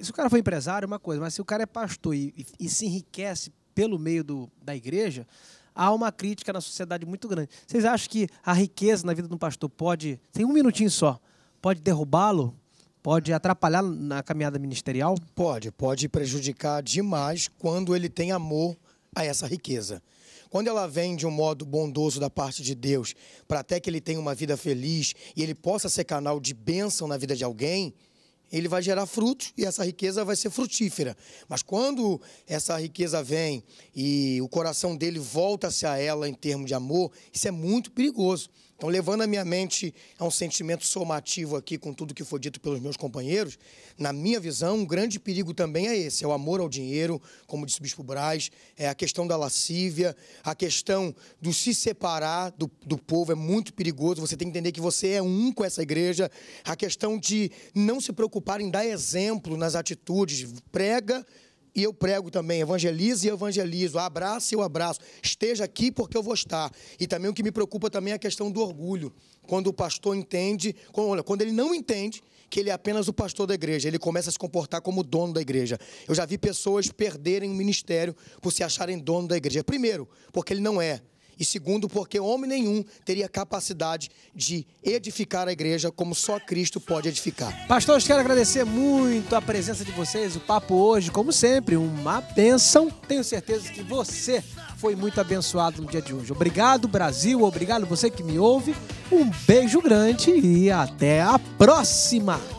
Se o cara for empresário, é uma coisa, mas se o cara é pastor e, e, e se enriquece pelo meio do, da igreja, há uma crítica na sociedade muito grande. Vocês acham que a riqueza na vida de um pastor pode, tem um minutinho só, pode derrubá-lo? pode atrapalhar na caminhada ministerial? Pode, pode prejudicar demais quando ele tem amor a essa riqueza. Quando ela vem de um modo bondoso da parte de Deus, para até que ele tenha uma vida feliz e ele possa ser canal de bênção na vida de alguém, ele vai gerar frutos e essa riqueza vai ser frutífera. Mas quando essa riqueza vem e o coração dele volta-se a ela em termos de amor, isso é muito perigoso. Então, levando a minha mente a um sentimento somativo aqui com tudo que foi dito pelos meus companheiros, na minha visão, um grande perigo também é esse: é o amor ao dinheiro, como disse o Bispo Braz, é a questão da lascívia, a questão do se separar do, do povo é muito perigoso. Você tem que entender que você é um com essa igreja, a questão de não se preocupar em dar exemplo nas atitudes, prega e eu prego também, evangelizo e evangelizo, abraço e eu abraço, esteja aqui porque eu vou estar. E também o que me preocupa também é a questão do orgulho. Quando o pastor entende, olha, quando ele não entende que ele é apenas o pastor da igreja, ele começa a se comportar como dono da igreja. Eu já vi pessoas perderem o ministério por se acharem dono da igreja. Primeiro, porque ele não é e segundo, porque homem nenhum teria capacidade de edificar a igreja como só Cristo pode edificar. Pastores, quero agradecer muito a presença de vocês, o papo hoje, como sempre, uma bênção. Tenho certeza que você foi muito abençoado no dia de hoje. Obrigado, Brasil, obrigado você que me ouve. Um beijo grande e até a próxima!